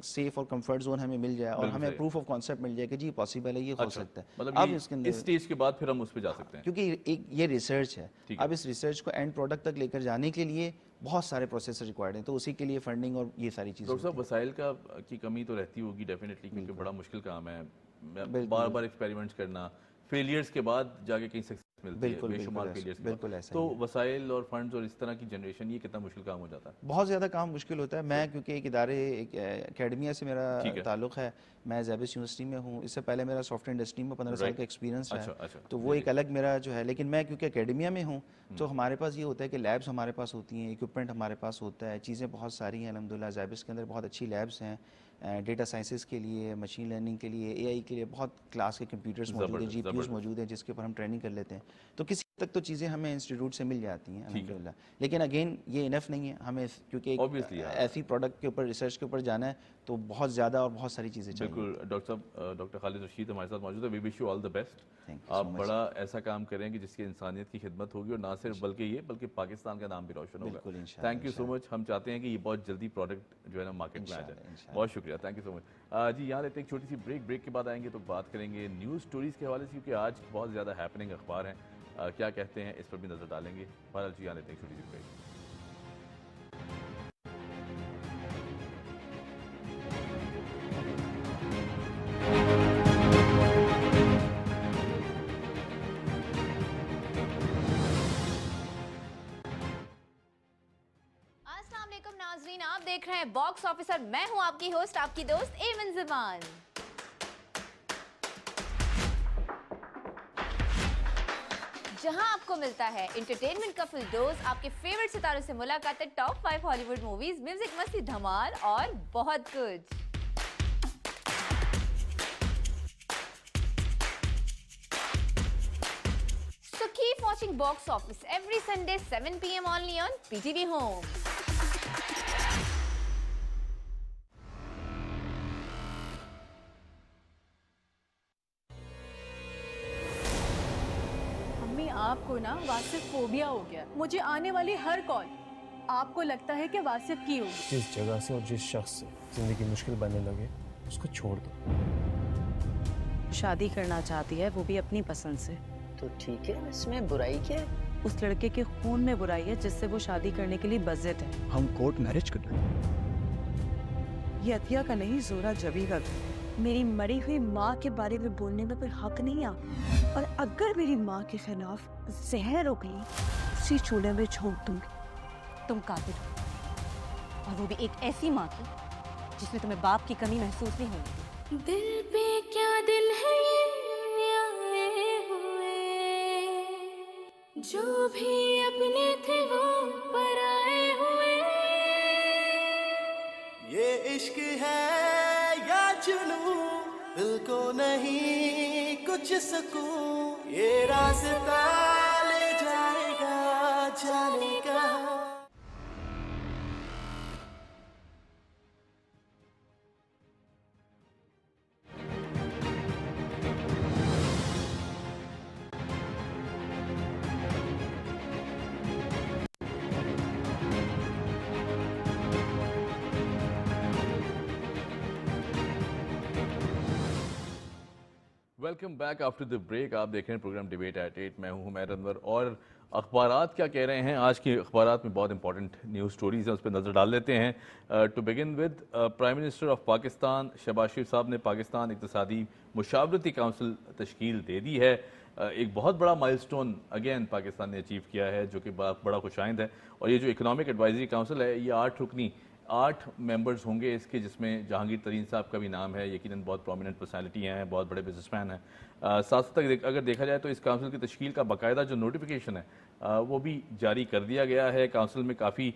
सेफ और कंफर्ट जोन हमें मिल जाए और हमें प्रूफ ऑफ कॉन्सेप्ट मिल जाए कि जी पॉसिबल है ये अच्छा, हो सकता है मतलब अब इसके अंदर इस स्टेज के बाद फिर हम उस पर जा सकते हैं क्योंकि एक ये रिसर्च है अब इस रिसर्च को एंड प्रोडक्ट तक लेकर जाने के लिए बहुत सारे प्रोसेस रिक्वायर्ड हैं तो उसी के लिए फंडिंग और ये सारी चीज़ें डॉक्टर साहब वसाइल का की कमी तो रहती होगी डेफिनेटली क्योंकि बड़ा मुश्किल काम है बार बार एक्सपेरिमेंट्स करना फेलियर्स के बाद जाके कहीं बिल्कुल, तो वसाइल और फंड और इस तरह की जनरेशन ये कितना मुश्किल काम हो जाता है बहुत ज़्यादा काम मुश्किल होता है मैं क्योंकि एक इदारे एक अकेडमिया से मेरा ताल्लुक है मैं जैबिस यूनिवर्सिटी में हूँ इससे पहले मेरा सॉफ्टवेयर इंडस्ट्री में पंद्रह साल का एक्सपीरियंस है अच्छा, अच्छा। तो वो एक अलग मेरा जो है लेकिन मैं क्योंकि अकेडमिया में हूँ हम्म। तो हमारे पास ये होता है कि लैब्स हमारे पास होती हैं इक्विपमेंट हमारे पास होता है चीज़ें बहुत सारी हैं अलहमदिल्ला जैबिस के अंदर बहुत अच्छी लैब्स हैं डेटा साइंसिस के लिए मशीन लर्निंग के लिए एआई के लिए बहुत क्लास के कंप्यूटर्स मौजूद हैं जीपीयूज मौजूद हैं जिसके ऊपर हम ट्रेनिंग कर लेते हैं तो किसी तक तो चीज़ें हमें इंस्टीट्यूट से मिल जाती हैं अलहमदिल्ला लेकिन अगेन ये इनफ नहीं है हमें क्योंकि हाँ। ऐसी प्रोडक्ट के ऊपर रिसर्च के ऊपर जाना है तो बहुत ज़्यादा और बहुत सारी चीज़ें बिल्कुल डॉक्टर साहब डॉक्टर खालिद रशीद हमारे साथ मौजूद है we wish you all the best आप so बड़ा ऐसा काम करें कि जिसकी इंसानियत की खिदमत होगी और ना सिर्फ बल्कि ये बल्कि पाकिस्तान का नाम भी रोशन होगा थैंक यू सो मच हम चाहते हैं कि ये बहुत जल्दी प्रोडक्ट जो है ना मार्केट में आ जाए बहुत शुक्रिया थैंक यू सो मच जी यहाँ लेते हैं एक छोटी सी ब्रेक ब्रेक के बाद आएंगे तो बात करेंगे न्यूज़ स्टोरीज़ के हवाले से क्योंकि आज बहुत ज़्यादा हैपनिंग अखबार है क्या कहते हैं इस पर भी नज़र डालेंगे बहरहाल जी यहाँ लेते हैं छोटी सी ब्रेक रहे हैं बॉक्स ऑफिसर मैं हूं आपकी होस्ट आपकी दोस्त एमन जमान जहां आपको मिलता है एंटरटेनमेंट का फुल डोज आपके फेवरेट सितारों से मुलाकात है top five Hollywood movies music मस्ती धमाल और बहुत कुछ keep watching Box Office every Sunday 7 p.m. only on PTV Home. आपको ना वासिफ फोबिया हो गया मुझे आने वाली हर कॉल आपको लगता है कि वासिफ की होगी जिस जगह से और जिस शख्स से जिंदगी मुश्किल बनने लगे उसको छोड़ दो शादी करना चाहती है वो भी अपनी पसंद से तो ठीक है इसमें बुराई क्या है उस लड़के के खून में बुराई है जिससे वो शादी करने के लिए बजट है हम कोर्ट मैरिज कर ये अतिया का नहीं जोरा जबी का मेरी मरी हुई माँ के बारे में बोलने में कोई हक नहीं आ और अगर मेरी माँ के खिलाफ जहर हो गई उसी चूल्हे में छोड़ दूंगी तुम कातिल हो और वो भी एक ऐसी माँ की जिसमें तुम्हें बाप की कमी महसूस नहीं होगी दिल पे क्या दिल है ये हुए जो भी अपने थे वो पर आए हुए ये इश्क है मुझको नहीं कुछ सकूं ये रास्ता ले जाएगा जाने welcome back after the break आप देख रहे हैं प्रोग्राम डिबेट एट एट मैं हूं मैर अनवर और अखबार क्या कह रहे हैं आज के अखबार में बहुत इंपॉर्टेंट न्यूज़ स्टोरीज़ हैं उस पर नज़र डाल लेते हैं to begin with prime minister of Pakistan Shahbaz साहब ने पाकिस्तान इकतसदी मुशावरती काउंसिल तश्कील दे दी है एक बहुत बड़ा माइलस्टोन अगेन पाकिस्तान ने अचीव किया है जो कि बड़ा खुशाइंद है और ये जो इकनॉमिक एडवाइजरी काउंसिल है ये आठ रुकनी आठ मेंबर्स होंगे इसके जिसमें जहांगीर तरीन साहब का भी नाम है यकीनन बहुत प्रोमिनेंट पर्सनैलिटी हैं बहुत बड़े बिजनेसमैन हैं साथ साथ देख, अगर देखा जाए तो इस काउंसिल की तश्ील का बाकायदा जो नोटिफिकेशन है आ, वो भी जारी कर दिया गया है काउंसिल में काफ़ी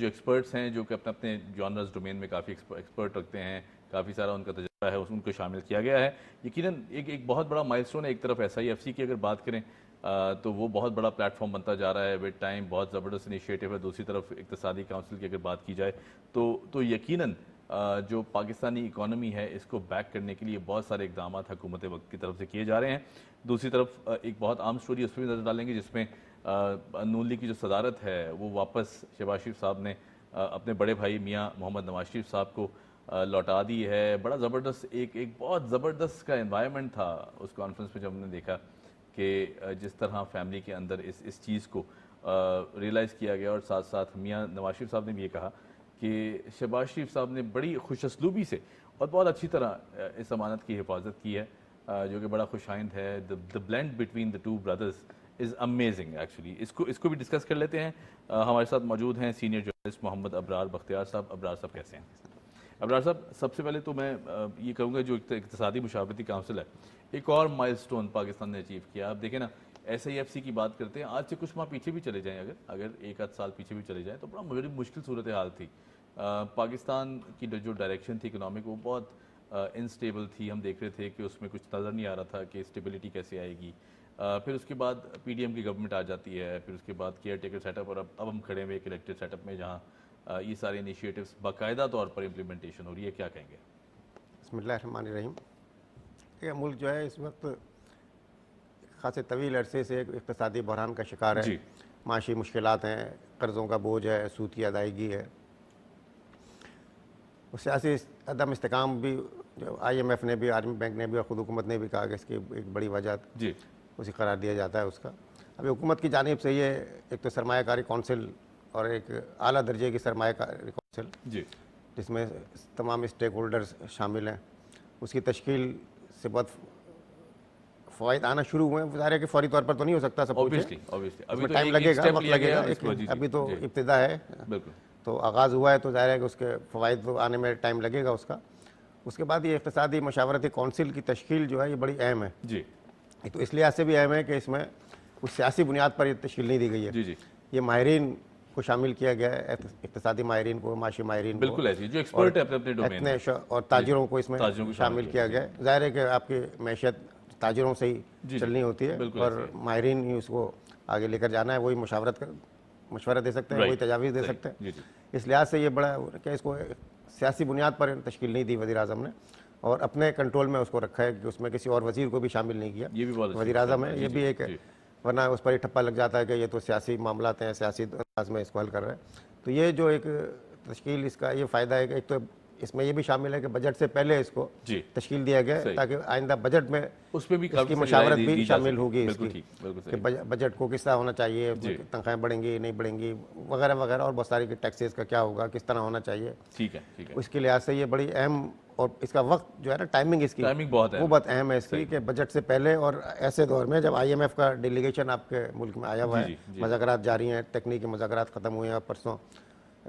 जो एक्सपर्ट्स हैं जो कि अपने अपने जॉनर्स डोमेन में काफ़ी एक्सपर्ट रखते हैं काफ़ी सारा उनका तजर्बा है उनको शामिल किया गया है यकीन एक एक बहुत बड़ा माइलस्टोन है एक तरफ एस आई एफ सी की अगर बात करें तो वो बहुत बड़ा प्लेटफॉर्म बनता जा रहा है विद टाइम बहुत ज़बरदस्त इनिशिएटिव है दूसरी तरफ इकतदी काउंसिल की अगर बात की जाए तो तो यकीनन जो पाकिस्तानी इकानमी है इसको बैक करने के लिए बहुत सारे इकदाम हुकूमत वक्त की तरफ से किए जा रहे हैं दूसरी तरफ एक बहुत आम स्टोरी उस पर भी नज़र डालेंगे जिसमें नूली लीग की जो सदारत है वो वापस शहबाज शरीफ साहब ने अपने बड़े भाई मियाँ मोहम्मद नवाज शरीफ साहब को लौटा दी है बड़ा ज़बरदस्त एक एक बहुत ज़बरदस्त का इन्वायरमेंट था उस कॉन्फ्रेंस में जब हमने देखा कि जिस तरह फैमिली के अंदर इस इस चीज़ को रियलाइज़ किया गया और साथ साथ मियाँ नवाज शरीफ साहब ने भी ये कहा कि शहबाज शरीफ साहब ने बड़ी खुशसलूबी से और बहुत अच्छी तरह इस अमानत की हिफाजत की है जो कि बड़ा खुशाइंद है the blend between the two brothers is amazing actually इसको इसको भी डिस्कस कर लेते हैं हमारे साथ मौजूद हैं सीनियर जर्नलिस्ट मोहम्मद अबरार बख्तियार साहब अबरार साहब कैसे हैं अबरार साहब सबसे पहले तो मैं ये कहूँगा जो इकतदी मुशावती काउंसिल है एक और माइल स्टोन पाकिस्तान ने अचीव किया आप देखें ना एस आई एफ सी की बात करते हैं आज से कुछ माह पीछे भी चले जाएँ अगर अगर एक आध साल पीछे भी चले जाएँ तो बड़ा मुश्किल सूरत हाल थी आ, पाकिस्तान की जो डायरेक्शन थी इकनॉमिक वो बहुत इनस्टेबल थी हम देख रहे थे कि उसमें कुछ नज़र नहीं आ रहा था कि स्टेबिलिटी कैसे आएगी आ, फिर उसके बाद एम की गवर्नमेंट आ जाती है फिर उसके बाद केयर टेकर सेटअप और अब अब हम खड़े हुए एक इलेक्टेड सेटअप में जहाँ ये सारे इनिशिएटिव्स बाकायदा तौर पर इम्प्लीमेंटेशन हो रही है क्या कहेंगे बसमीम ये मुल्क जो है इस वक्त खास तवील अरसे से एक इकतदी बहरान का शिकार है माशी मुश्किल हैं कर्ज़ों का बोझ है सूद की अदायगी है और सियासी अदम इसकाम भी जो आई एम एफ़ ने भी आर्मी बैंक ने भी और ख़ुद हुकूमत ने भी कहा कि इसकी एक बड़ी वजह उसे उसी करार दिया जाता है उसका अभी हुकूमत की जानब से ये एक तो सरमाकारी कौंसिल और एक अली दर्जे की सरमाकारी कौंसिल जी जिसमें तमाम स्टेक होल्डर्स शामिल हैं उसकी तश्कील से बहुत फ़वाद आना शुरू हुए हैं ज़ाहिर है कि फौरी तौर पर तो नहीं हो सकता सब कुछ तो अभी तो टाइम लगेगा वक्त लगेगा अभी तो इब्तदा है तो आगाज़ हुआ है तो ज़ाहिर है कि उसके फ़वाद तो आने में टाइम लगेगा उसका उसके बाद ये इकतदी मशावरती कौंसिल की तश्कील जो है ये बड़ी अहम है जी तो इस लिहाज से भी अहम है कि इसमें कुछ सियासी बुनियाद पर ये तश्कील नहीं दी गई है ये माहरीन को शामिल किया गया है इकतदी माहरीन को माशी माहरीन बिल्कुल ऐसी जो एक्सपर्ट है अपने डोमेन और ताजरों को इसमें शामिल किया गया है जाहिर है कि आपकी मैशत ताजरों से ही चलनी होती है और माहरीन ही उसको आगे लेकर जाना है वही मुशावरत कर मशवरा दे सकते हैं वही तजावीज़ दे सकते हैं इस लिहाज से ये बड़ा क्या इसको सियासी बुनियाद पर तश्कील नहीं दी वजी अजम ने और अपने कंट्रोल में उसको रखा है कि उसमें किसी और वजीर को भी शामिल नहीं किया वजी अजम है ये भी एक वरना उस पर ही ठप्पा लग जाता है कि ये तो सियासी मामलाते हैं सियासी में इसको हल कर रहा है तो ये जो एक तश्कील इसका ये फ़ायदा है कि एक तो इसमें यह भी शामिल है कि बजट से पहले इसको तश्ल दिया गया ताकि आइंदा बजट में उसमें भी इसकी मशावरत भी शामिल होगी इसकी कि बजट को किस तरह होना चाहिए तनख्वाहें बढ़ेंगी नहीं बढ़ेंगी वगैरह वगैरह और बहुत सारी के टैक्सेस का क्या होगा किस तरह होना चाहिए ठीक है ठीक है उसके लिहाज से ये बड़ी अहम और इसका वक्त जो है ना टाइमिंग इसकी टाइमिंग बहुत है वो बहुत अहम है इसकी कि बजट से पहले और ऐसे दौर में जब आईएमएफ का डेलीगेशन आपके मुल्क में आया हुआ है मजाक जारी हैं तकनीकी मजाक ख़त्म हुए हैं परसों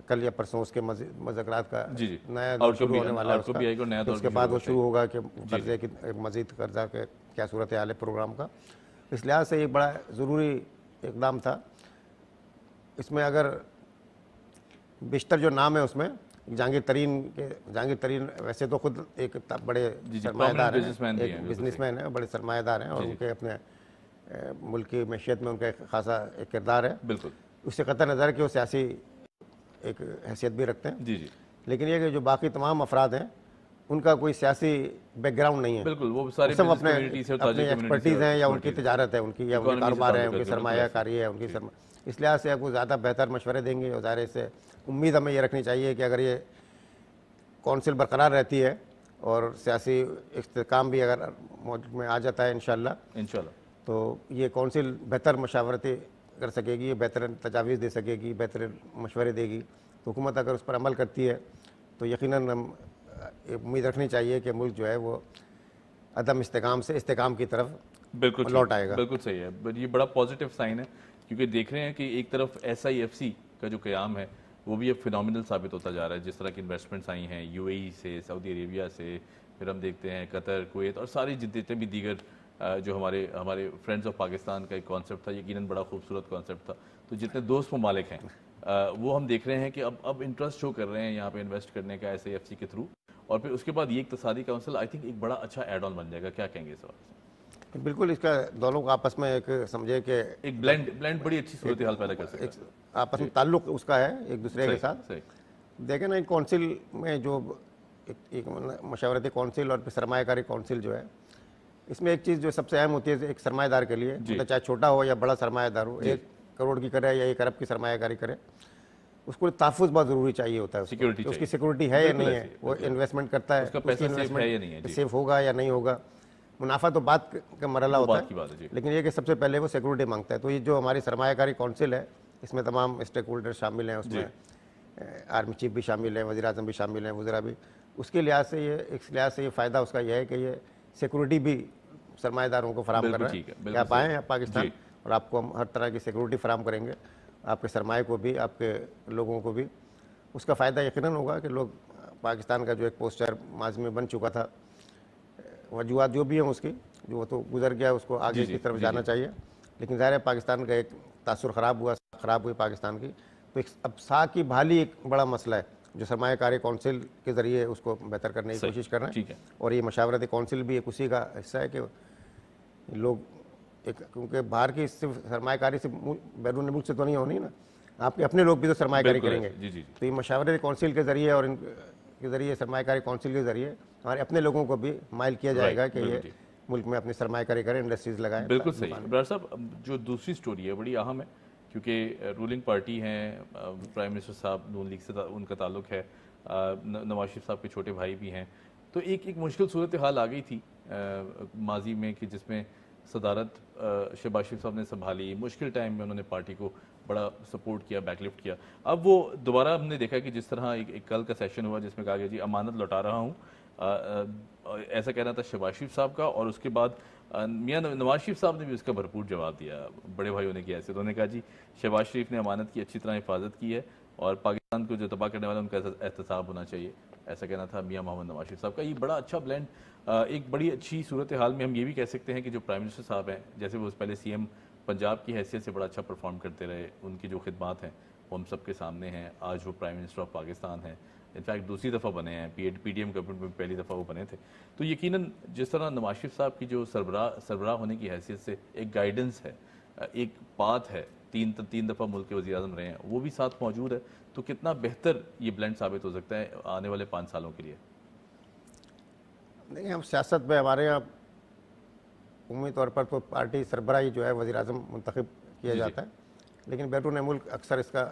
कल या परसों उसके मजाक का नया दौर शुरू होने वाला है उसके बाद वो शुरू होगा कि कर्जे की मजीद कर्जा के क्या सूरत हाल है प्रोग्राम का इस लिहाज से एक बड़ा ज़रूरी इकदाम था इसमें अगर बिस्तर जो नाम है उसमें जहांगीर तरीन के जहांगीर तरीन वैसे तो खुद एक बड़े सरमादार हैं एक बिजनेसमैन है बड़े सरमादार हैं और उनके अपने मुल्क की मैशियत में उनका एक खासा एक किरदार है बिल्कुल उससे कतर नज़र कि वो सियासी एक हैसियत भी रखते हैं जी जी लेकिन ये कि जो बाकी तमाम अफराद हैं उनका कोई सियासी बैकग्राउंड नहीं है बिल्कुल वो सारी सब अपने अपने एक्सपर्टीज़ हैं या उनकी तजारत है उनकी या उनके कारोबार है उनकी सरमाकारी है उनकी सरमा इस लिहाज से आपको ज़्यादा बेहतर मशवरे देंगे और ज़ाहिर से उम्मीद हमें ये रखनी चाहिए कि अगर ये कौंसिल बरकरार रहती है और सियासी इस्तेकाम भी अगर मौजूद में आ जाता है इन शाला तो ये कौंसिल बेहतर मशावरती कर सकेगी बेहतरीन तजावीज़ दे सकेगी बेहतरीन मशवरे देगी तो हुकूमत अगर उस पर अमल करती है तो यकीन हम उम्मीद रखनी चाहिए कि मुल्क जो है वो अदम इस्तेकाम से इस्तेकाम की तरफ बिल्कुल लौट आएगा बिल्कुल सही है ये बड़ा पॉजिटिव साइन है क्योंकि देख रहे हैं कि एक तरफ एस आई एफ सी का जो क्याम है वो भी अब फिनल साबित होता जा रहा है जिस तरह की इन्वेस्टमेंट्स आई हैं यू ए e से सऊदी अरेबिया से फिर हम देखते हैं कतर कुवैत और सारी जितने भी दीगर जो हमारे हमारे फ्रेंड्स ऑफ पाकिस्तान का एक कॉन्सेप्ट था यकीन बड़ा खूबसूरत कॉन्सेप्ट था तो जितने दोस्त ममालिक हैं वो हम देख रहे हैं कि अब अब इंटरेस्ट शो कर रहे हैं यहाँ पे इन्वेस्ट करने का एस एफ सी के थ्रू और फिर उसके बाद ये इकतसादी काउंसिल आई थिंक एक बड़ा अच्छा एड ऑन बन जाएगा क्या कहेंगे इस बिल्कुल इसका दोनों का आपस में एक समझे कि एक ब्लेंड ब्लेंड बड़ी अच्छी सूरत हाल पैदा कर सकते आपस में ताल्लुक उसका है एक दूसरे के साथ देखें ना एक कौंसिल में जो एक, एक मशावरती कौंसिल और फिर सरमाकारी कौंसिल जो है इसमें एक चीज़ जो सबसे अहम होती है एक सरमादार के लिए मतलब चाहे छोटा हो या बड़ा सरमाएदार हो एक करोड़ की करे या एक अरब की सरमाकारी करे उसको तहफुज बहुत जरूरी चाहिए होता है सिक्योरिटी उसकी सिक्योरिटी है या नहीं है वो इन्वेस्टमेंट करता है इन्वेस्टमेंट सेफ होगा या नहीं होगा मुनाफा तो बात का मरला होता है लेकिन ये कि सबसे पहले वो सिक्योरिटी मांगता है तो ये जो हमारी सरमाकारी काउंसिल है इसमें तमाम स्टेक होल्डर शामिल हैं उसमें आर्मी चीफ भी शामिल है वजी अजम भी शामिल हैं वजरा भी उसके लिहाज से ये इस लिहाज से ये फ़ायदा उसका यह है कि ये सिक्योरिटी भी सरमाएदारों को फराम कर रहे हैं आप आए हैं पाकिस्तान और आपको हम हर तरह की सिक्योरिटी फराम करेंगे आपके सरमाए को भी आपके लोगों को भी उसका फ़ायदा यकीन होगा कि लोग पाकिस्तान का जो एक पोस्टर माज में बन चुका था वजूहत जो भी हैं उसकी जो वो तो गुजर गया उसको आगे की तरफ जाना चाहिए लेकिन ज़ाहिर है पाकिस्तान का एक तासर ख़राब हुआ ख़राब हुई पाकिस्तान की तो एक अब सा की भाली एक बड़ा मसला है जो सरमाकारी कौंसिल के ज़रिए उसको बेहतर करने की कोशिश कर रहे हैं और ये मशावरती कौंसिल भी एक उसी का हिस्सा है कि लोग एक क्योंकि बाहर की सिर्फ सरमाकारी से बैरून मुल्क से तो नहीं होनी ना आपके अपने लोग भी तो सरमाकारी करेंगे जी जी। तो ये मशावरती कौंसिल के ज़रिए और इन के ज़रिए सरमाकारी कौंसिल के ज़रिए हमारे अपने लोगों को भी माइल किया जाएगा कि ये मुल्क में अपनी सरमाकारी करें इंडस्ट्रीज लगाएं बिल्कुल सही डॉक्टर साहब जो दूसरी स्टोरी है बड़ी अहम है क्योंकि रूलिंग पार्टी हैं प्राइम मिनिस्टर साहब नून लीग से उनका ताल्लुक है नवाज शरीफ साहब के छोटे भाई भी हैं तो एक एक मुश्किल सूरत हाल आ गई थी माजी में कि जिसमें सदारत शहबाज शरीफ साहब ने संभाली मुश्किल टाइम में उन्होंने पार्टी को बड़ा सपोर्ट किया बैकलिफ्ट किया अब वो दोबारा हमने देखा कि जिस तरह एक, एक कल का सेशन हुआ जिसमें कहा गया जी अमानत लौटा रहा हूँ ऐसा कहना था शहबाज शरीफ साहब का और उसके बाद मियाँ नवाज शरीफ साहब ने भी उसका भरपूर जवाब दिया बड़े भाई होने की तो उन्होंने कहा जी शहबाज शरीफ ने अमानत की अच्छी तरह हिफाजत की है और पाकिस्तान को जो तबाह करने वाला उनका एहतसाब होना चाहिए ऐसा कहना था मियाँ मोहम्मद नवाज शरीफ साहब का ये बड़ा अच्छा ब्लैंड एक बड़ी अच्छी सूरत हाल में हम ये भी कह सकते हैं कि जो प्राइम मिनिस्टर साहब हैं जैसे वो पहले सी एम पंजाब की हैसियत से बड़ा अच्छा परफॉर्म करते रहे उनकी जो खदमात हैं वो हम सब के सामने हैं आज वो प्राइम मिनिस्टर ऑफ पाकिस्तान हैं इनफैक्ट दूसरी दफ़ा बने हैं P P D M government में पहली दफ़ा वो बने थे तो यकीन जिस तरह नवाज शरीफ साहब की जो सरबरा सरबरा होने की हैसियत से एक गाइडेंस है एक बात है तीन तीन दफ़ा मुल्क के वजी अजम रहे हैं वो भी साथ मौजूद है तो कितना बेहतर ये ब्लेंड साबित हो सकता है आने वाले पाँच सालों के लिए नहीं हम सियासत में हमारे यहाँ उमूमी तौर पर तो पार्टी सरबरा ही जो है वजी अजम मुंतखब किया जाता है लेकिन बैरून मुल्क अक्सर इसका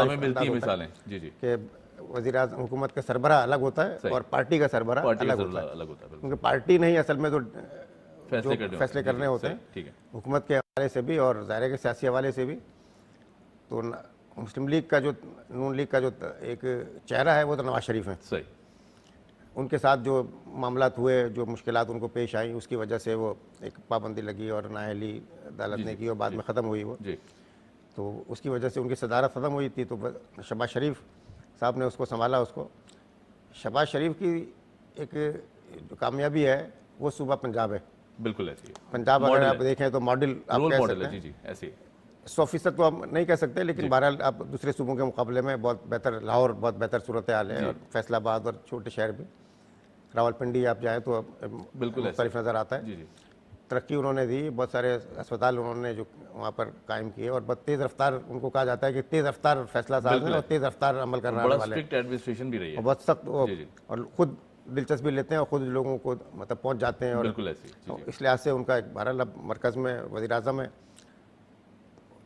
हमें मिलती है मिसालें जी जी के वजी हुकूमत का सरबरा अलग होता है और पार्टी का सरबरा अलग होता है क्योंकि पार्टी नहीं असल में तो फैसले कर फैसले करने होते हैं हुकूमत के हवाले से भी और दायरे के सियासी हवाले से भी तो मुस्लिम लीग का जो नून लीग का जो एक चेहरा है वो तो नवाज शरीफ है सही उनके साथ जो मामला हुए जो मुश्किल उनको पेश आई उसकी वजह से वो एक पाबंदी लगी और नाहली अदालत ने की और बाद में ख़त्म हुई वो तो उसकी वजह से उनकी सदारत ख़त्म हुई थी तो शबाज शरीफ साहब ने उसको संभाला उसको शबाज शरीफ की एक जो कामयाबी है वो सूबा पंजाब है बिल्कुल ऐसी पंजाब अगर आप देखें तो मॉडल आप कह सकते हैं सौ फीसद तो आप नहीं कह सकते लेकिन बहरहाल आप दूसरे सूबों के मुकाबले में बहुत बेहतर लाहौर बहुत बेहतर सूरत हाल है और फैसलाबाद और छोटे शहर भी रावलपिंडी आप जाएँ तो बिल्कुल नज़र आता है जी जी तरक्की उन्होंने दी बहुत सारे अस्पताल उन्होंने जो वहाँ पर कायम किए और बहुत तेज़ रफ्तार उनको कहा जाता है कि तेज़ रफ्तार फैसला साल में और तेज़ रफ्तार अमल रहा है एडमिनिस्ट्रेशन भी रही है बहुत सख्त और खुद दिलचस्पी लेते हैं और ख़ुद लोगों को मतलब पहुँच जाते हैं और इस लिहाज से उनका एक बारह मरकज़ में वजी अजम है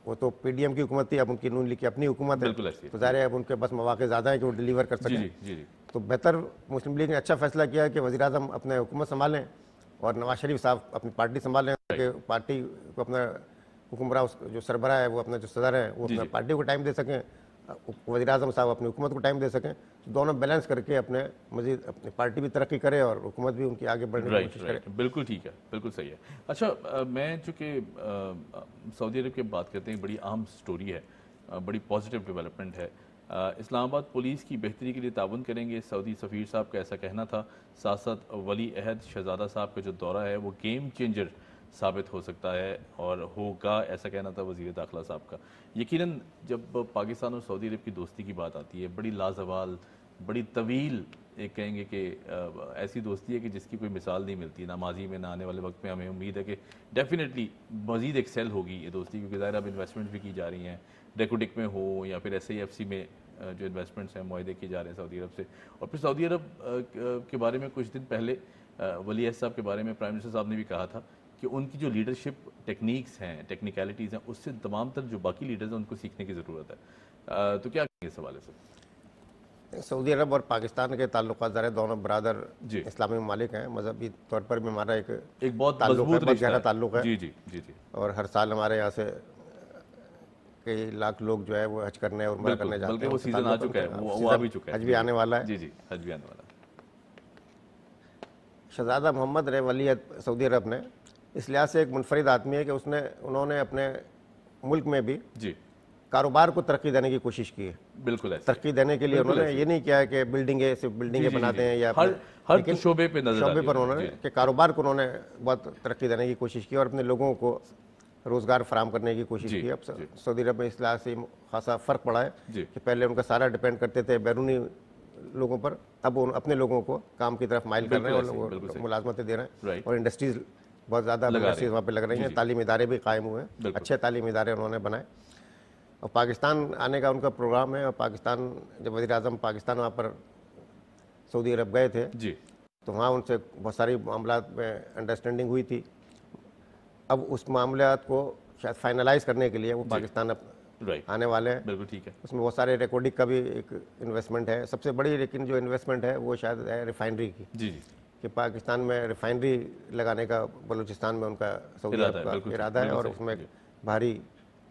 वो तो पीडीएम की हुकूमत थी अब उनकी नून लिखी अपनी हुकूमत है तो ज़ाहिर है अब उनके बस मौाक़े ज़्यादा हैं कि वो डिलीवर कर सकें तो बेहतर मुस्लिम लीग ने अच्छा फैसला किया कि वजी अजम अपने हुकूमत संभालें और नवाज शरीफ साहब अपनी पार्टी संभाल रहे हैं पार्टी को अपना हुक्मरान जो सरबरा है वो अपना जो सदर है वो अपना पार्टी को टाइम दे सकें वजी अजम साहब अपनी हुकूमत को टाइम दे सकें तो दोनों बैलेंस करके अपने मजीद अपनी पार्टी भी तरक्की करे और हुकूमत भी उनकी आगे बढ़ने की कोशिश करे बिल्कुल ठीक है बिल्कुल सही है अच्छा मैं चूँकि सऊदी अरब की बात करते हैं बड़ी आम स्टोरी है बड़ी पॉजिटिव डेवलपमेंट है इस्लामाबाद पुलिस की बेहतरी के लिए ताउन करेंगे सऊदी सफ़ीर साहब का ऐसा कहना था साथ साथ वली अहद शहजादा साहब का जो दौरा है वो गेम चेंजर साबित हो सकता है और होगा ऐसा कहना था वजीर दाखिला साहब का यकीनन जब पाकिस्तान और सऊदी अरब की दोस्ती की बात आती है बड़ी लाजवाल बड़ी तवील एक कहेंगे कि ऐसी दोस्ती है कि जिसकी कोई मिसाल नहीं मिलती ना माजी में ना आने वाले वक्त में हमें उम्मीद है कि डेफिनेटली मजीद एक्सेल होगी ये दोस्ती क्योंकि ज़ाहिर अब इन्वेस्टमेंट भी की जा रही हैं डेकोडिक में हो या फिर एस आई एफ सी में जो इन्वेस्टमेंट्स हैं माहे किए जा रहे हैं सऊदी अरब से और फिर सऊदी अरब के बारे में कुछ दिन पहले वली साहब के बारे में प्राइम मिनिस्टर साहब ने भी कहा था कि उनकी जो लीडरशिप टेक्निक्स हैं टेक्निकलिटीज़ हैं उससे तमाम तर जो बाकी लीडर्स हैं उनको सीखने की ज़रूरत है तो क्या कहेंगे इस हवाले से सऊदी अरब और पाकिस्तान के ताल्लुक ज़रा दोनों बरदर इस्लामी ममालिक हैं मजहबी तौर पर भी हमारा एक एक बहुत ताल्लुक है बहुत गहरा ताल्लुक है जी जी जी जी और हर साल हमारे यहाँ से कई लाख लोग जो है वो हज करने और उम्र करने जाते हैं वो सीजन आ चुका है वो, आ भी चुका है हज भी आने वाला है जी जी हज भी आने वाला है शहजादा मोहम्मद रे वली सऊदी अरब ने इस लिहाज से एक मुनफरद आदमी है कि उसने उन्होंने अपने मुल्क में भी जी कारोबार को तरक्की देने की कोशिश की है बिल्कुल तरक्की देने के लिए उन्होंने ये नहीं किया है कि बिल्डिंगे सिर्फ बिल्डिंगें बनाते हैं या हर हर तो शोबे पे नजर शोबे पर उन्होंने कि कारोबार को उन्होंने बहुत तरक्की देने की कोशिश की और अपने लोगों को रोज़गार फराम करने की कोशिश की अब सऊदी अरब में इस लिहाज से खासा फ़र्क पड़ा है कि पहले उनका सारा डिपेंड करते थे बैरूनी लोगों पर अब उन अपने लोगों को काम की तरफ माइल कर रहे हैं और मुलाजमतें दे रहे हैं और इंडस्ट्रीज़ बहुत ज़्यादा इंडस्ट्रीज़ वहाँ पर लग रही हैं तालीम इदारे भी कायम हुए हैं अच्छे तालीम इदारे उन्होंने बनाए और पाकिस्तान आने का उनका प्रोग्राम है और पाकिस्तान जब वजी अजम पाकिस्तान वहाँ पर सऊदी अरब गए थे जी तो वहाँ उनसे बहुत सारी मामला में अंडरस्टैंडिंग हुई थी अब उस मामला को शायद फाइनलाइज करने के लिए वो पाकिस्तान अब आने वाले हैं बिल्कुल ठीक है उसमें बहुत सारे रिकॉर्डिंग का भी एक इन्वेस्टमेंट है सबसे बड़ी लेकिन जो इन्वेस्टमेंट है वो शायद है रिफाइनरी की जी जी कि पाकिस्तान में रिफाइनरी लगाने का बलूचिस्तान में उनका सऊदी अरब का इरादा है और उसमें भारी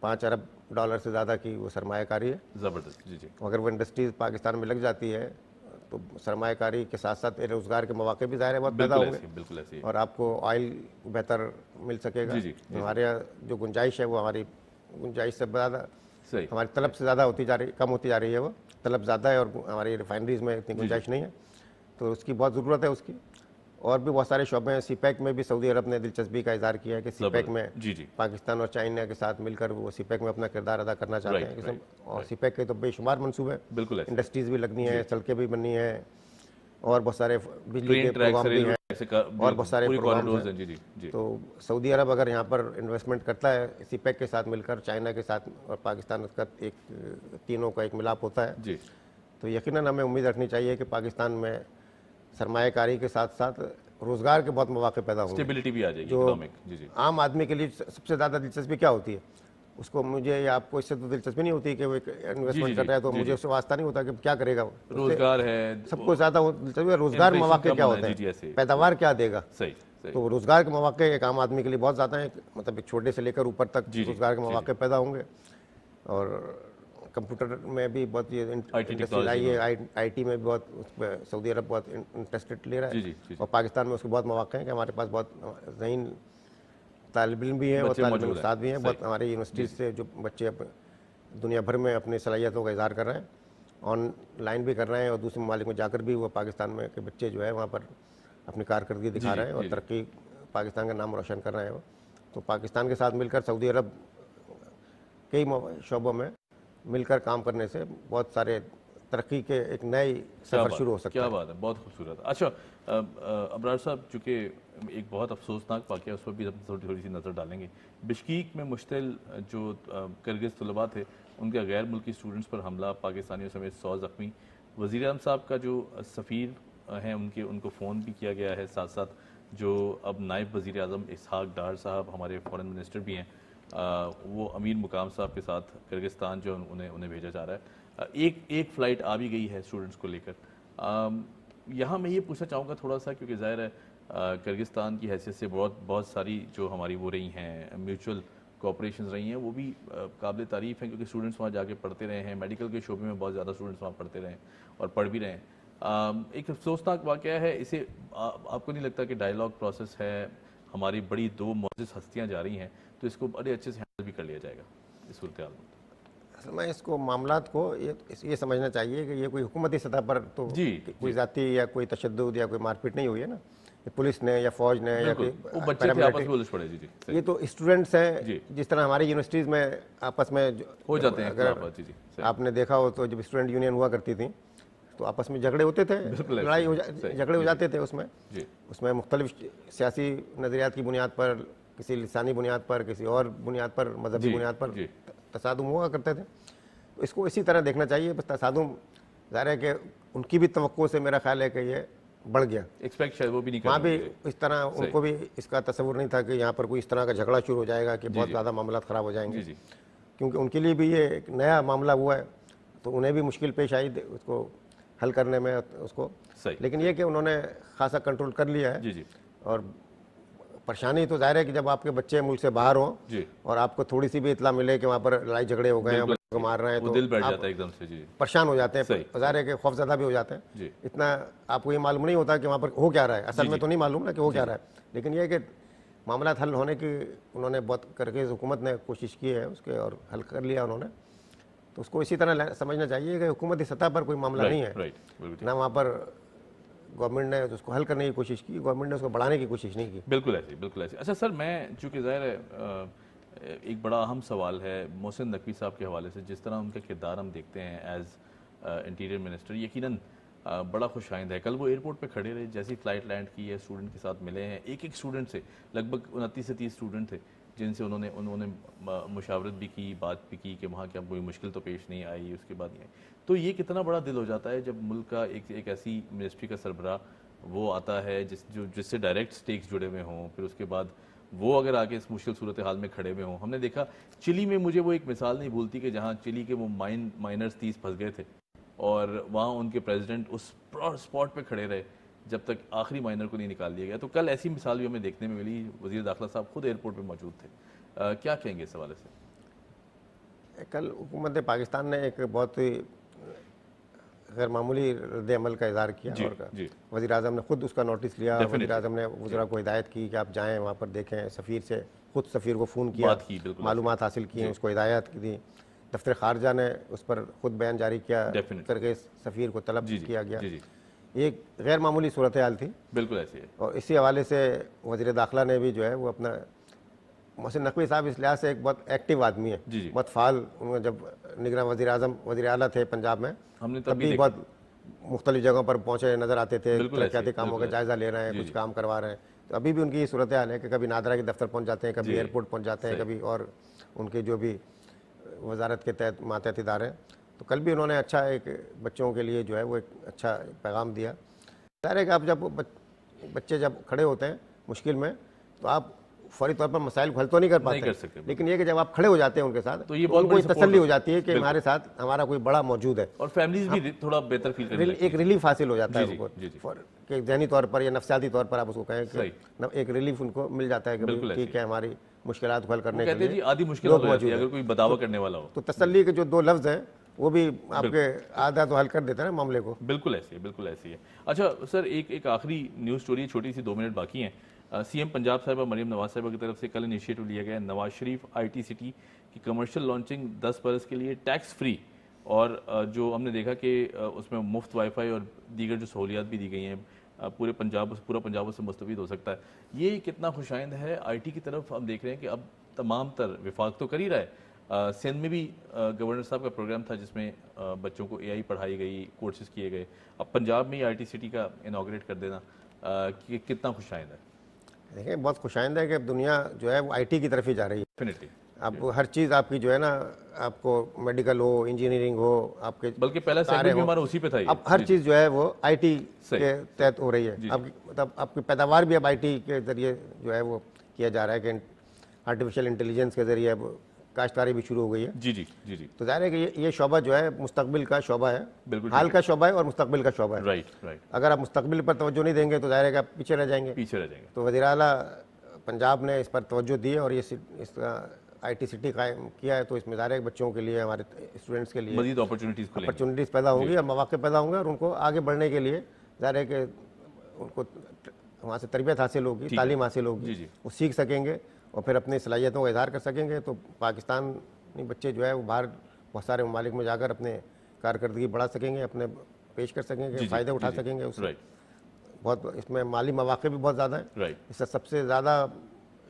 पाँच अरब डॉलर से ज़्यादा की वो सरमाकारी है ज़बरदस्त जी जी अगर वो इंडस्ट्रीज पाकिस्तान में लग जाती है तो सरमाकारी के साथ साथ रोजगार के मौके भी ज़ाहिर है बहुत पैदा होंगे बिल्कुल और आपको ऑयल बेहतर मिल सकेगा जी, जी, हमारे यहाँ जो गुंजाइश है वो हमारी गुंजाइश से ज़्यादा हमारी तलब से ज़्यादा होती जा रही कम होती जा रही है वो तलब ज़्यादा है और हमारी रिफाइनरीज में इतनी गुंजाइश नहीं है तो उसकी बहुत ज़रूरत है उसकी और भी बहुत सारे शोबे हैं सीपैक e में भी सऊदी अरब ने दिलचस्पी का इजहार किया है कि e सीपैक में जी जी पाकिस्तान और चाइना के साथ मिलकर वो सीपैक e में अपना किरदार अदा करना चाहते हैं और सीपैक के तो बेशुमार मनसूबे बिल्कुल इंडस्ट्रीज भी लगनी है सड़कें भी बननी है और बहुत सारे बिजली के प्रोग्राम भी हैं और बहुत सारे प्रोग्राम तो सऊदी अरब अगर यहाँ पर इन्वेस्टमेंट करता है सीपैक के साथ मिलकर चाइना के साथ और पाकिस्तान का एक तीनों का एक मिलाप होता है तो यकीन हमें उम्मीद रखनी चाहिए कि पाकिस्तान में सरमाकारी के साथ साथ रोजगार के बहुत मौके पैदा होंगे स्टेबिलिटी भी आ जाएगी जो जी जी आम आदमी के लिए सबसे ज़्यादा दिलचस्पी क्या होती है उसको मुझे या आपको इससे तो दिलचस्पी नहीं होती कि वो इन्वेस्टमेंट कर रहा है तो मुझे उससे वास्ता नहीं होता कि क्या करेगा वो रोजगार है सबको ज़्यादा दिलचस्पी रोजगार मौके क्या होते हैं पैदावार क्या देगा सही तो रोजगार के मौके एक आम आदमी के लिए बहुत ज़्यादा है मतलब एक छोटे से लेकर ऊपर तक रोजगार के मौके पैदा होंगे और कंप्यूटर में भी बहुत ये आई है आई टी में भी बहुत उस पर सऊदी अरब बहुत इंटरेस्टेड ले रहा है जी, जी, और पाकिस्तान में उसके बहुत मौाक़ हैं कि हमारे पास बहुत जहन तालब इम भी हैं और तालब उस्ताद भी हैं बहुत हमारे यूनिवर्सिटीज़ से जो बच्चे दुनिया भर में अपनी सलाहियतों का इजहार कर रहे हैं ऑनलाइन भी कर रहे हैं और दूसरे ममालिक में जाकर भी वो पाकिस्तान में के बच्चे जो है वहाँ पर अपनी कारकर्दगी दिखा रहे हैं और तरक्की पाकिस्तान का नाम रोशन कर रहे हैं वो तो पाकिस्तान के साथ मिलकर सऊदी अरब कई शोबों में मिलकर काम करने से बहुत सारे तरक्की के एक नए सफर शुरू हो सकता है क्या बात है बहुत खूबसूरत अच्छा अबरार साहब चूँकि एक बहुत अफसोसनाक वाक़ उस पर भी थोड़ी थोड़ी सी नज़र डालेंगे बिश्कीक में मुश्तिल जो करगिज तलबा थे उनका गैर मुल्की स्टूडेंट्स पर हमला पाकिस्तानियों समेत सौ ज़ख्मी वज़ी अम साहब का जो सफ़ीर हैं उनके उनको फ़ोन भी किया गया है साथ साथ जो अब नायब वज़ी अजम इसहाक डार साहब हमारे फॉरेन मिनिस्टर भी हैं वो अमीर मुकाम साहब के साथ किर्गिस्तान जो उन्हें उन्हें भेजा जा रहा है एक एक फ़्लाइट आ भी गई है स्टूडेंट्स को लेकर यहाँ मैं ये पूछना चाहूँगा थोड़ा सा क्योंकि ज़ाहिर है किर्गिस्तान की हैसियत से बहुत बहुत सारी जो हमारी वो रही हैं म्यूचुअल कॉपरेशन रही हैं वो भी काबिल तारीफ़ हैं क्योंकि स्टूडेंट्स वहाँ जाके पढ़ते रहे हैं मेडिकल के शोबे में बहुत ज़्यादा स्टूडेंट्स वहाँ पढ़ते रहे हैं और पढ़ भी रहे हैं एक अफसोसनाक वाक़ है इसे आ, आपको नहीं लगता कि डायलॉग प्रोसेस है हमारी बड़ी दो मोजिस हस्तियाँ जा रही हैं तो इसको बड़े अच्छे से हैंडल भी कर लिया जाएगा इस सूरत हाल में असल में इसको मामला को ये ये समझना चाहिए कि ये कोई हुकूमती सतह पर तो जी कोई जाति या कोई तशद या कोई मारपीट नहीं हुई है ना पुलिस ने या फौज ने या कोई बच्चे आपस में पड़े जी जी ये तो स्टूडेंट्स हैं जिस तरह हमारी यूनिवर्सिटीज़ में आपस में हो जाते हैं अगर जी जी आपने देखा हो तो जब स्टूडेंट यूनियन हुआ करती थी तो आपस में झगड़े होते थे लड़ाई हो झगड़े हो जाते थे उसमें उसमें मुख्तलिफ सियासी नज़रियात की बुनियाद पर किसी लसानी बुनियाद पर किसी और बुनियाद पर मजहबी बुनियाद पर तसादम हुआ करते थे तो इसको इसी तरह देखना चाहिए बस तसादम ज़ाहिर है कि उनकी भी तो से मेरा ख्याल है कि ये बढ़ गया एक्सपेक्ट शायद वो भी नहीं वहाँ भी इस तरह उनको भी इसका तस्वुर नहीं था कि यहाँ पर कोई इस तरह का झगड़ा शुरू हो जाएगा कि बहुत ज़्यादा मामला ख़राब हो जाएंगे क्योंकि उनके लिए भी ये एक नया मामला हुआ है तो उन्हें भी मुश्किल पेश आई उसको हल करने में उसको लेकिन ये कि उन्होंने खासा कंट्रोल कर लिया है और परेशानी तो जाहिर है कि जब आपके बच्चे मुल्क से बाहर हों और आपको थोड़ी सी भी इतला मिले कि वहाँ पर लड़ाई झगड़े हो गए हैं को मार रहे हैं तो दिल बैठ जाता है एकदम से जी परेशान हो जाते हैं जाहिर है कि खौफ ज्यादा भी हो जाते हैं इतना आपको ये मालूम नहीं होता कि वहाँ पर हो क्या रहा है असल में तो नहीं मालूम ना कि हो क्या रहा है लेकिन यह है कि मामला हल होने की उन्होंने बहुत करके हुकूमत ने कोशिश की है उसके और हल कर लिया उन्होंने तो उसको इसी तरह समझना चाहिए कि हुकूमती सतह पर कोई मामला नहीं है ना वहाँ पर गवर्नमेंट ने तो उसको हल करने की कोशिश की गवर्नमेंट ने उसको बढ़ाने की कोशिश नहीं की बिल्कुल ऐसी बिल्कुल ऐसे अच्छा सर मैं चूँकि ज़ाहिर है एक बड़ा अहम सवाल है मोहसिन नकवी साहब के हवाले से जिस तरह उनका किरदार हम देखते हैं एज इंटीरियर मिनिस्टर यकीन बड़ा खुश आइंद है कल वो एयरपोर्ट पे खड़े रहे जैसी फ्लाइट लैंड की है स्टूडेंट के साथ मिले हैं एक एक स्टूडेंट से लगभग उनतीस से तीस स्टूडेंट थे जिनसे उन्होंने उन्होंने मुशावरत भी की बात भी की कि वहाँ क्या कोई मुश्किल तो पेश नहीं आई उसके बाद नहीं तो ये कितना बड़ा दिल हो जाता है जब मुल्क का एक एक ऐसी मिनिस्ट्री का सरबरा वो आता है जिस जो जिससे डायरेक्ट स्टेक्स जुड़े हुए हों फिर उसके बाद वो अगर आके इस मुश्किल सूरत हाल में खड़े हुए हों हमने देखा चिली में मुझे वो एक मिसाल नहीं भूलती कि जहाँ चिली के वो माइन माइनर्स तीस फंस गए थे और वहाँ उनके प्रेसिडेंट उस स्पॉट पे खड़े रहे जब तक आखिरी माइनर को नहीं निकाल लिया गया तो कल ऐसी मिसाल भी हमें देखने में मिली वजीर दाखिला साहब खुद एयरपोर्ट पर मौजूद थे आ, क्या कहेंगे इस हवाले से कल हुकूमत पाकिस्तान ने एक बहुत गैर मामूली रद्द अमल का इजहार किया और जी। वजी अजम ने खुद उसका नोटिस लिया वजी अजम ने वजरा को हिदायत की कि आप जाएँ वहाँ पर देखें सफ़ीर से खुद सफ़ीर को फ़ोन किया मालूम हासिल की उसको हिदायत की दी दफ्तर खारजा ने उस पर खुद बयान जारी किया करके सफ़ीर को तलब किया गया ये गैर मामूली सूरत हाल थी बिल्कुल ऐसी है और इसी हवाले से वजीर दाखिला ने भी जो है वो अपना मोहसिन नकवी साहब इस लिहाज से एक बहुत एक्टिव आदमी है जी जी। बहुत फाल उन्होंने जब निगरान वजी अजम वजी अला थे पंजाब में हमने तब भी बहुत मुख्तलिफ जगहों पर पहुँचे नजर आते थे तरक्याती कामों का जायजा ले रहे हैं कुछ काम करवा रहे हैं तो अभी भी उनकी सूरत हाल है कि कभी नादरा के दफ्तर पहुँच जाते हैं कभी एयरपोर्ट पहुँच जाते हैं कभी और उनके जो भी वजारत के तहत मातहत इदारे हैं तो कल भी उन्होंने अच्छा एक बच्चों के लिए जो है वो एक अच्छा पैगाम दिया है कि आप जब बच्चे जब खड़े होते हैं मुश्किल में तो आप फौरी तौर पर मसाइल को हल तो नहीं कर पाते नहीं कर लेकिन ये कि जब आप खड़े हो जाते हैं उनके साथ तो ये तो उनको तसली हो जाती है कि हमारे साथ हमारा कोई बड़ा मौजूद है और फैमिली भी हाँ। थोड़ा बेहतर फील एक रिलीफ हासिल हो जाता है उनको जहनी तौर पर या नफसियाती तौर पर आप उसको कहें कि एक रिलीफ उनको मिल जाता है कि ठीक है हमारी मुश्किल को हल करने के लिए आधी मुश्किल अगर कोई बदावा तो करने वाला हो तो तसली के जो दो लफ्ज़ हैं वो भी आपके आधा तो हल कर देता है ना मामले को बिल्कुल ऐसी है बिल्कुल ऐसी है अच्छा सर एक एक आखिरी न्यूज़ स्टोरी है छोटी सी दो मिनट बाकी हैं सीएम पंजाब साहब और मरीम नवाज साहब की तरफ से कल इनिशिएटिव लिया गया नवाज शरीफ टी सिटी की कमर्शियल लॉन्चिंग दस बरस के लिए टैक्स फ्री और जो हमने देखा कि उसमें मुफ्त वाईफाई और दीगर जो सहूलियात भी दी गई हैं पूरे पंजाब पूरा पंजाब उससे मुस्तफ़ हो सकता है ये कितना खुशाइंद है आईटी की तरफ हम देख रहे हैं कि अब तमाम तर विफाक तो कर ही रहा है सिंध में भी गवर्नर साहब का प्रोग्राम था जिसमें बच्चों को एआई पढ़ाई गई कोर्सेज किए गए अब पंजाब में ही आई सिटी का इनाग्रेट कर देना कि कितना खुश है देखिए बहुत खुश है कि अब दुनिया जो है वो आईटी की तरफ ही जा रही है अब हर चीज़ आपकी जो है ना आपको मेडिकल हो इंजीनियरिंग हो आपके बल्कि पहला भी हमारा उसी पे था अब हर चीज़ जो है वो आईटी के तहत हो रही है अब मतलब आपकी पैदावार भी अब आईटी के जरिए जो है वो किया जा रहा है कि आर्टिफिशियल इंटेलिजेंस के जरिए अब काश्तकारी भी शुरू हो गई है जी जी जी जी तो जाहिर है कि ये, ये शोबा जो है मुस्तबिल का शोबा है बिल्कुल हाल का शोबा है और मुस्तकबिल का शोबा है राइट राइट अगर आप मुस्तबिल पर तवज्जो नहीं देंगे तो जाहिर है कि आप पीछे रह जाएंगे पीछे रह जाएंगे तो वजी अला पंजाब ने इस पर तवज्जो दी है और ये इसका आई टी सिटी कायम किया है तो इसमें जाहिर है बच्चों के लिए हमारे स्टूडेंट्स के लिए अपॉर्चुनिटीज़ अपॉर्चुनिटीज़ पैदा होंगी और मौाक़े पैदा होंगे और उनको आगे बढ़ने के लिए जाहिर है कि उनको वहाँ से तरबियत हासिल होगी तालीम हासिल होगी वो सीख सकेंगे और फिर अपनी सलाहियतों का इजहार कर सकेंगे तो पाकिस्तानी बच्चे जो है वो बाहर बहुत सारे ममालिक में जाकर अपने कारकर्दगी बढ़ा सकेंगे अपने पेश कर सकेंगे फ़ायदे उठा सकेंगे उससे बहुत इसमें माली मौाक़े भी बहुत ज़्यादा हैं इससे सबसे ज़्यादा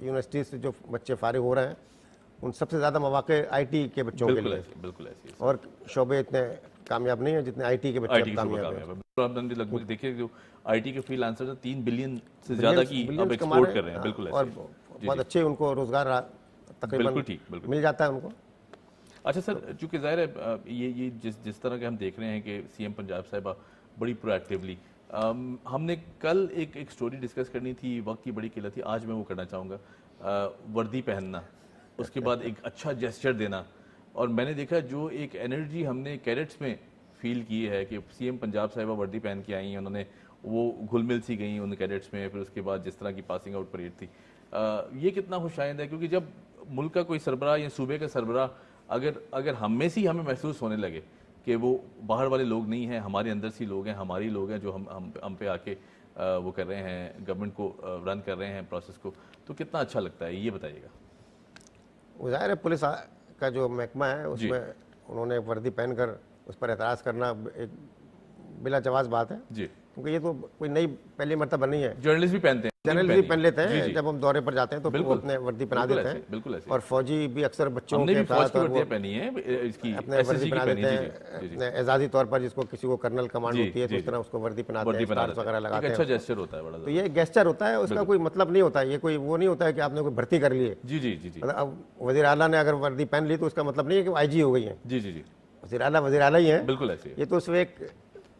यूनिवर्सिटी से जो बच्चे फारिग हो रहे हैं उन सबसे ज़्यादा मौाक़े आई के बच्चों के लिए बिल्कुल और शोबे इतने कामयाब नहीं है जितने आईटी के बच्चे कामयाब हैं लगभग देखिए जो आईटी के फ्रीलांसर्स तीन बिलियन से ज़्यादा की अब एक्सपोर्ट कर रहे हैं बिल्कुल और बहुत अच्छे उनको रोजगार तकरीबन मिल जाता है उनको अच्छा सर चूंकि जाहिर है ये ये जिस जिस तरह के हम देख रहे हैं कि सीएम पंजाब साहिबा बड़ी प्रोएक्टिवली हमने कल एक एक स्टोरी डिस्कस करनी थी वक्त की बड़ी किल्लत थी आज मैं वो करना चाहूँगा वर्दी पहनना उसके बाद एक अच्छा जेस्चर देना और मैंने देखा जो एक एनर्जी हमने कैडेट्स में फील की है कि सीएम पंजाब साहिबा वर्दी पहन के आई हैं उन्होंने वो घुल मिल सी गई उन कैडेट्स में फिर उसके बाद जिस तरह की पासिंग आउट परेड थी ये कितना खुशाइंद है क्योंकि जब मुल्क का कोई सरबरा या सूबे का सरबरा अगर अगर हम में से ही हमें महसूस होने लगे कि वो बाहर वाले लोग नहीं हैं हमारे अंदर से लोग हैं हमारे लोग हैं जो हम हम हम पे आके आ, वो कर रहे हैं गवर्नमेंट को रन कर रहे हैं प्रोसेस को तो कितना अच्छा लगता है ये बताइएगा ज़ाहिर है पुलिस का जो महकमा है उसमें उन्होंने वर्दी पहनकर उस पर एतराज़ करना एक बिला जवाज़ बात है जी क्योंकि ये तो कोई नई पहली मरतबा नहीं है जर्नलिस्ट भी पहनते हैं जर्नलिस्ट भी पहन लेते हैं जब हम दौरे पर जाते हैं तो बिल्कुल अपने वर्दी पहना देते हैं बिल्कुल ऐसे और फौजी भी अक्सर बच्चों के साथ पहनी है अपने वर्दी पहना देते हैं एजाजी तौर पर जिसको किसी को कर्नल कमांड होती है तो इस तरह उसको वर्दी पहना वगैरह लगाते अच्छा हैं तो ये गेस्टर होता है उसका कोई मतलब नहीं होता है ये कोई वो नहीं होता है की आपने कोई भर्ती कर लिए जी जी जी मतलब अब वजी अला ने अगर वर्दी पहन ली तो उसका मतलब नहीं है की आई जी हो गई है जी जी जी वजीरा वजीरा ही है बिल्कुल ऐसे ये तो उसमें एक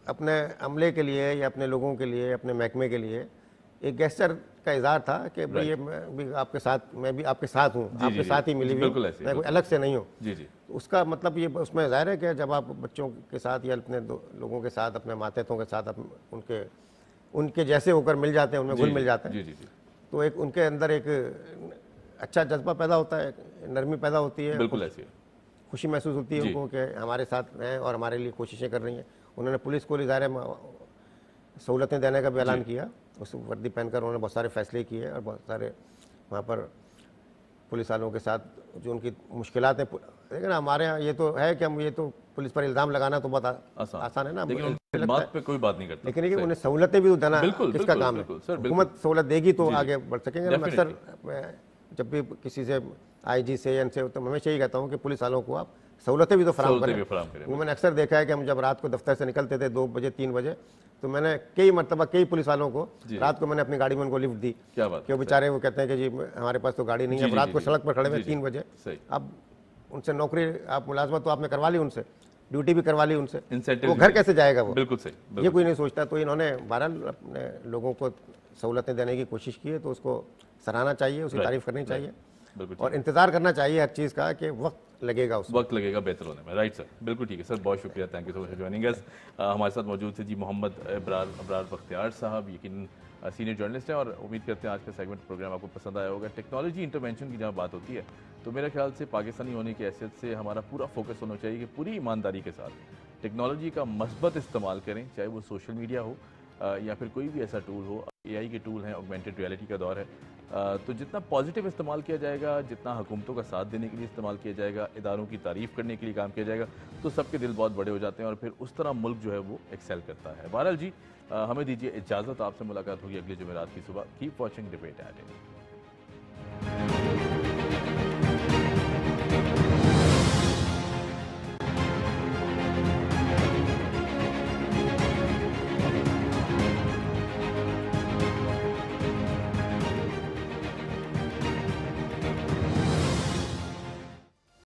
अपने अमले के लिए या अपने लोगों के लिए अपने महकमे के लिए एक गेस्टर का इजहार था कि भाई ये मैं भी आपके साथ मैं भी आपके साथ हूँ आपके साथ ही मिली हुई मैं कोई अलग से नहीं हूँ तो उसका मतलब ये उसमें जाहिर है कि जब आप बच्चों के साथ या अपने लोगों के साथ अपने मातहतों के साथ उनके उनके जैसे होकर मिल जाते हैं उनमें घुल मिल जाते हैं तो एक उनके अंदर एक अच्छा जज्बा पैदा होता है नरमी पैदा होती है बिल्कुल ऐसी खुशी महसूस होती है उनको कि हमारे साथ हैं और हमारे लिए कोशिशें कर रही हैं उन्होंने पुलिस को इजारे में सहूलतें देने का भी ऐलान किया उस वर्दी पहनकर उन्होंने बहुत सारे फैसले किए और बहुत सारे वहाँ पर पुलिस वालों के साथ जो उनकी मुश्किल हैं लेकिन हमारे यहाँ ये तो है कि हम ये तो पुलिस पर इल्ज़ाम लगाना तो बहुत आसान, है ना बात पे कोई बात नहीं करता लेकिन ये उन्हें सहूलतें भी तो देना किसका काम है हुकूमत सहूलत देगी तो आगे बढ़ सकेंगे हम अक्सर जब भी किसी से आईजी से एन से तो हमेशा यही कहता हूँ कि पुलिस वालों को आप सहूलतें भी तो फराम करें वो मैंने अक्सर देखा है कि हम जब रात को दफ्तर से निकलते थे दो बजे तीन बजे तो मैंने कई मरतबा कई पुलिस वालों को रात को मैंने अपनी गाड़ी में उनको लिफ्ट दी क्या बात क्यों बेचारे वो कहते हैं कि जी हमारे पास तो गाड़ी नहीं है रात को सड़क पर खड़े हुए तीन बजे अब उनसे नौकरी आप मुलाजमत तो आपने करवा ली उनसे ड्यूटी भी करवा ली उनसे वो घर कैसे जाएगा वो बिल्कुल सही ये कोई नहीं सोचता तो इन्होंने बहरहाल अपने लोगों को सहूलतें देने की कोशिश की है तो उसको सराहना चाहिए उसकी तारीफ करनी चाहिए और इंतज़ार करना चाहिए हर चीज़ का कि वक्त लगेगा उस वक्त लगेगा बेहतर होने में राइट सर बिल्कुल ठीक है सर बहुत शुक्रिया thank you so much joining us हमारे साथ मौजूद थे जी मोहम्मद अबरार अबरार बख्तियार साहब यकीन सीनियर जर्नलिस्ट हैं और उम्मीद करते हैं आज का सेगमेंट प्रोग्राम आपको पसंद आया होगा टेक्नोलॉजी इंटरवेंशन की जहाँ बात होती है तो मेरे ख्याल से पाकिस्तानी होने की हैसियत से हमारा पूरा फोकस होना चाहिए कि पूरी ईमानदारी के साथ टेक्नोलॉजी का मस्बत इस्तेमाल करें चाहे वो सोशल मीडिया हो या फिर कोई भी ऐसा टूल हो ए के टूल हैं ऑगमेंटेड रियलिटी का दौर है तो जितना पॉजिटिव इस्तेमाल किया जाएगा जितना हुकूमतों का साथ देने के लिए इस्तेमाल किया जाएगा इदारों की तारीफ करने के लिए काम किया जाएगा तो सबके दिल बहुत बड़े हो जाते हैं और फिर उस तरह मुल्क जो है वो एक्सेल करता है बहरहाल जी हमें दीजिए इजाज़त आपसे मुलाकात होगी अगले जुमेरात की सुबह कीप वॉचिंग डिबेट एट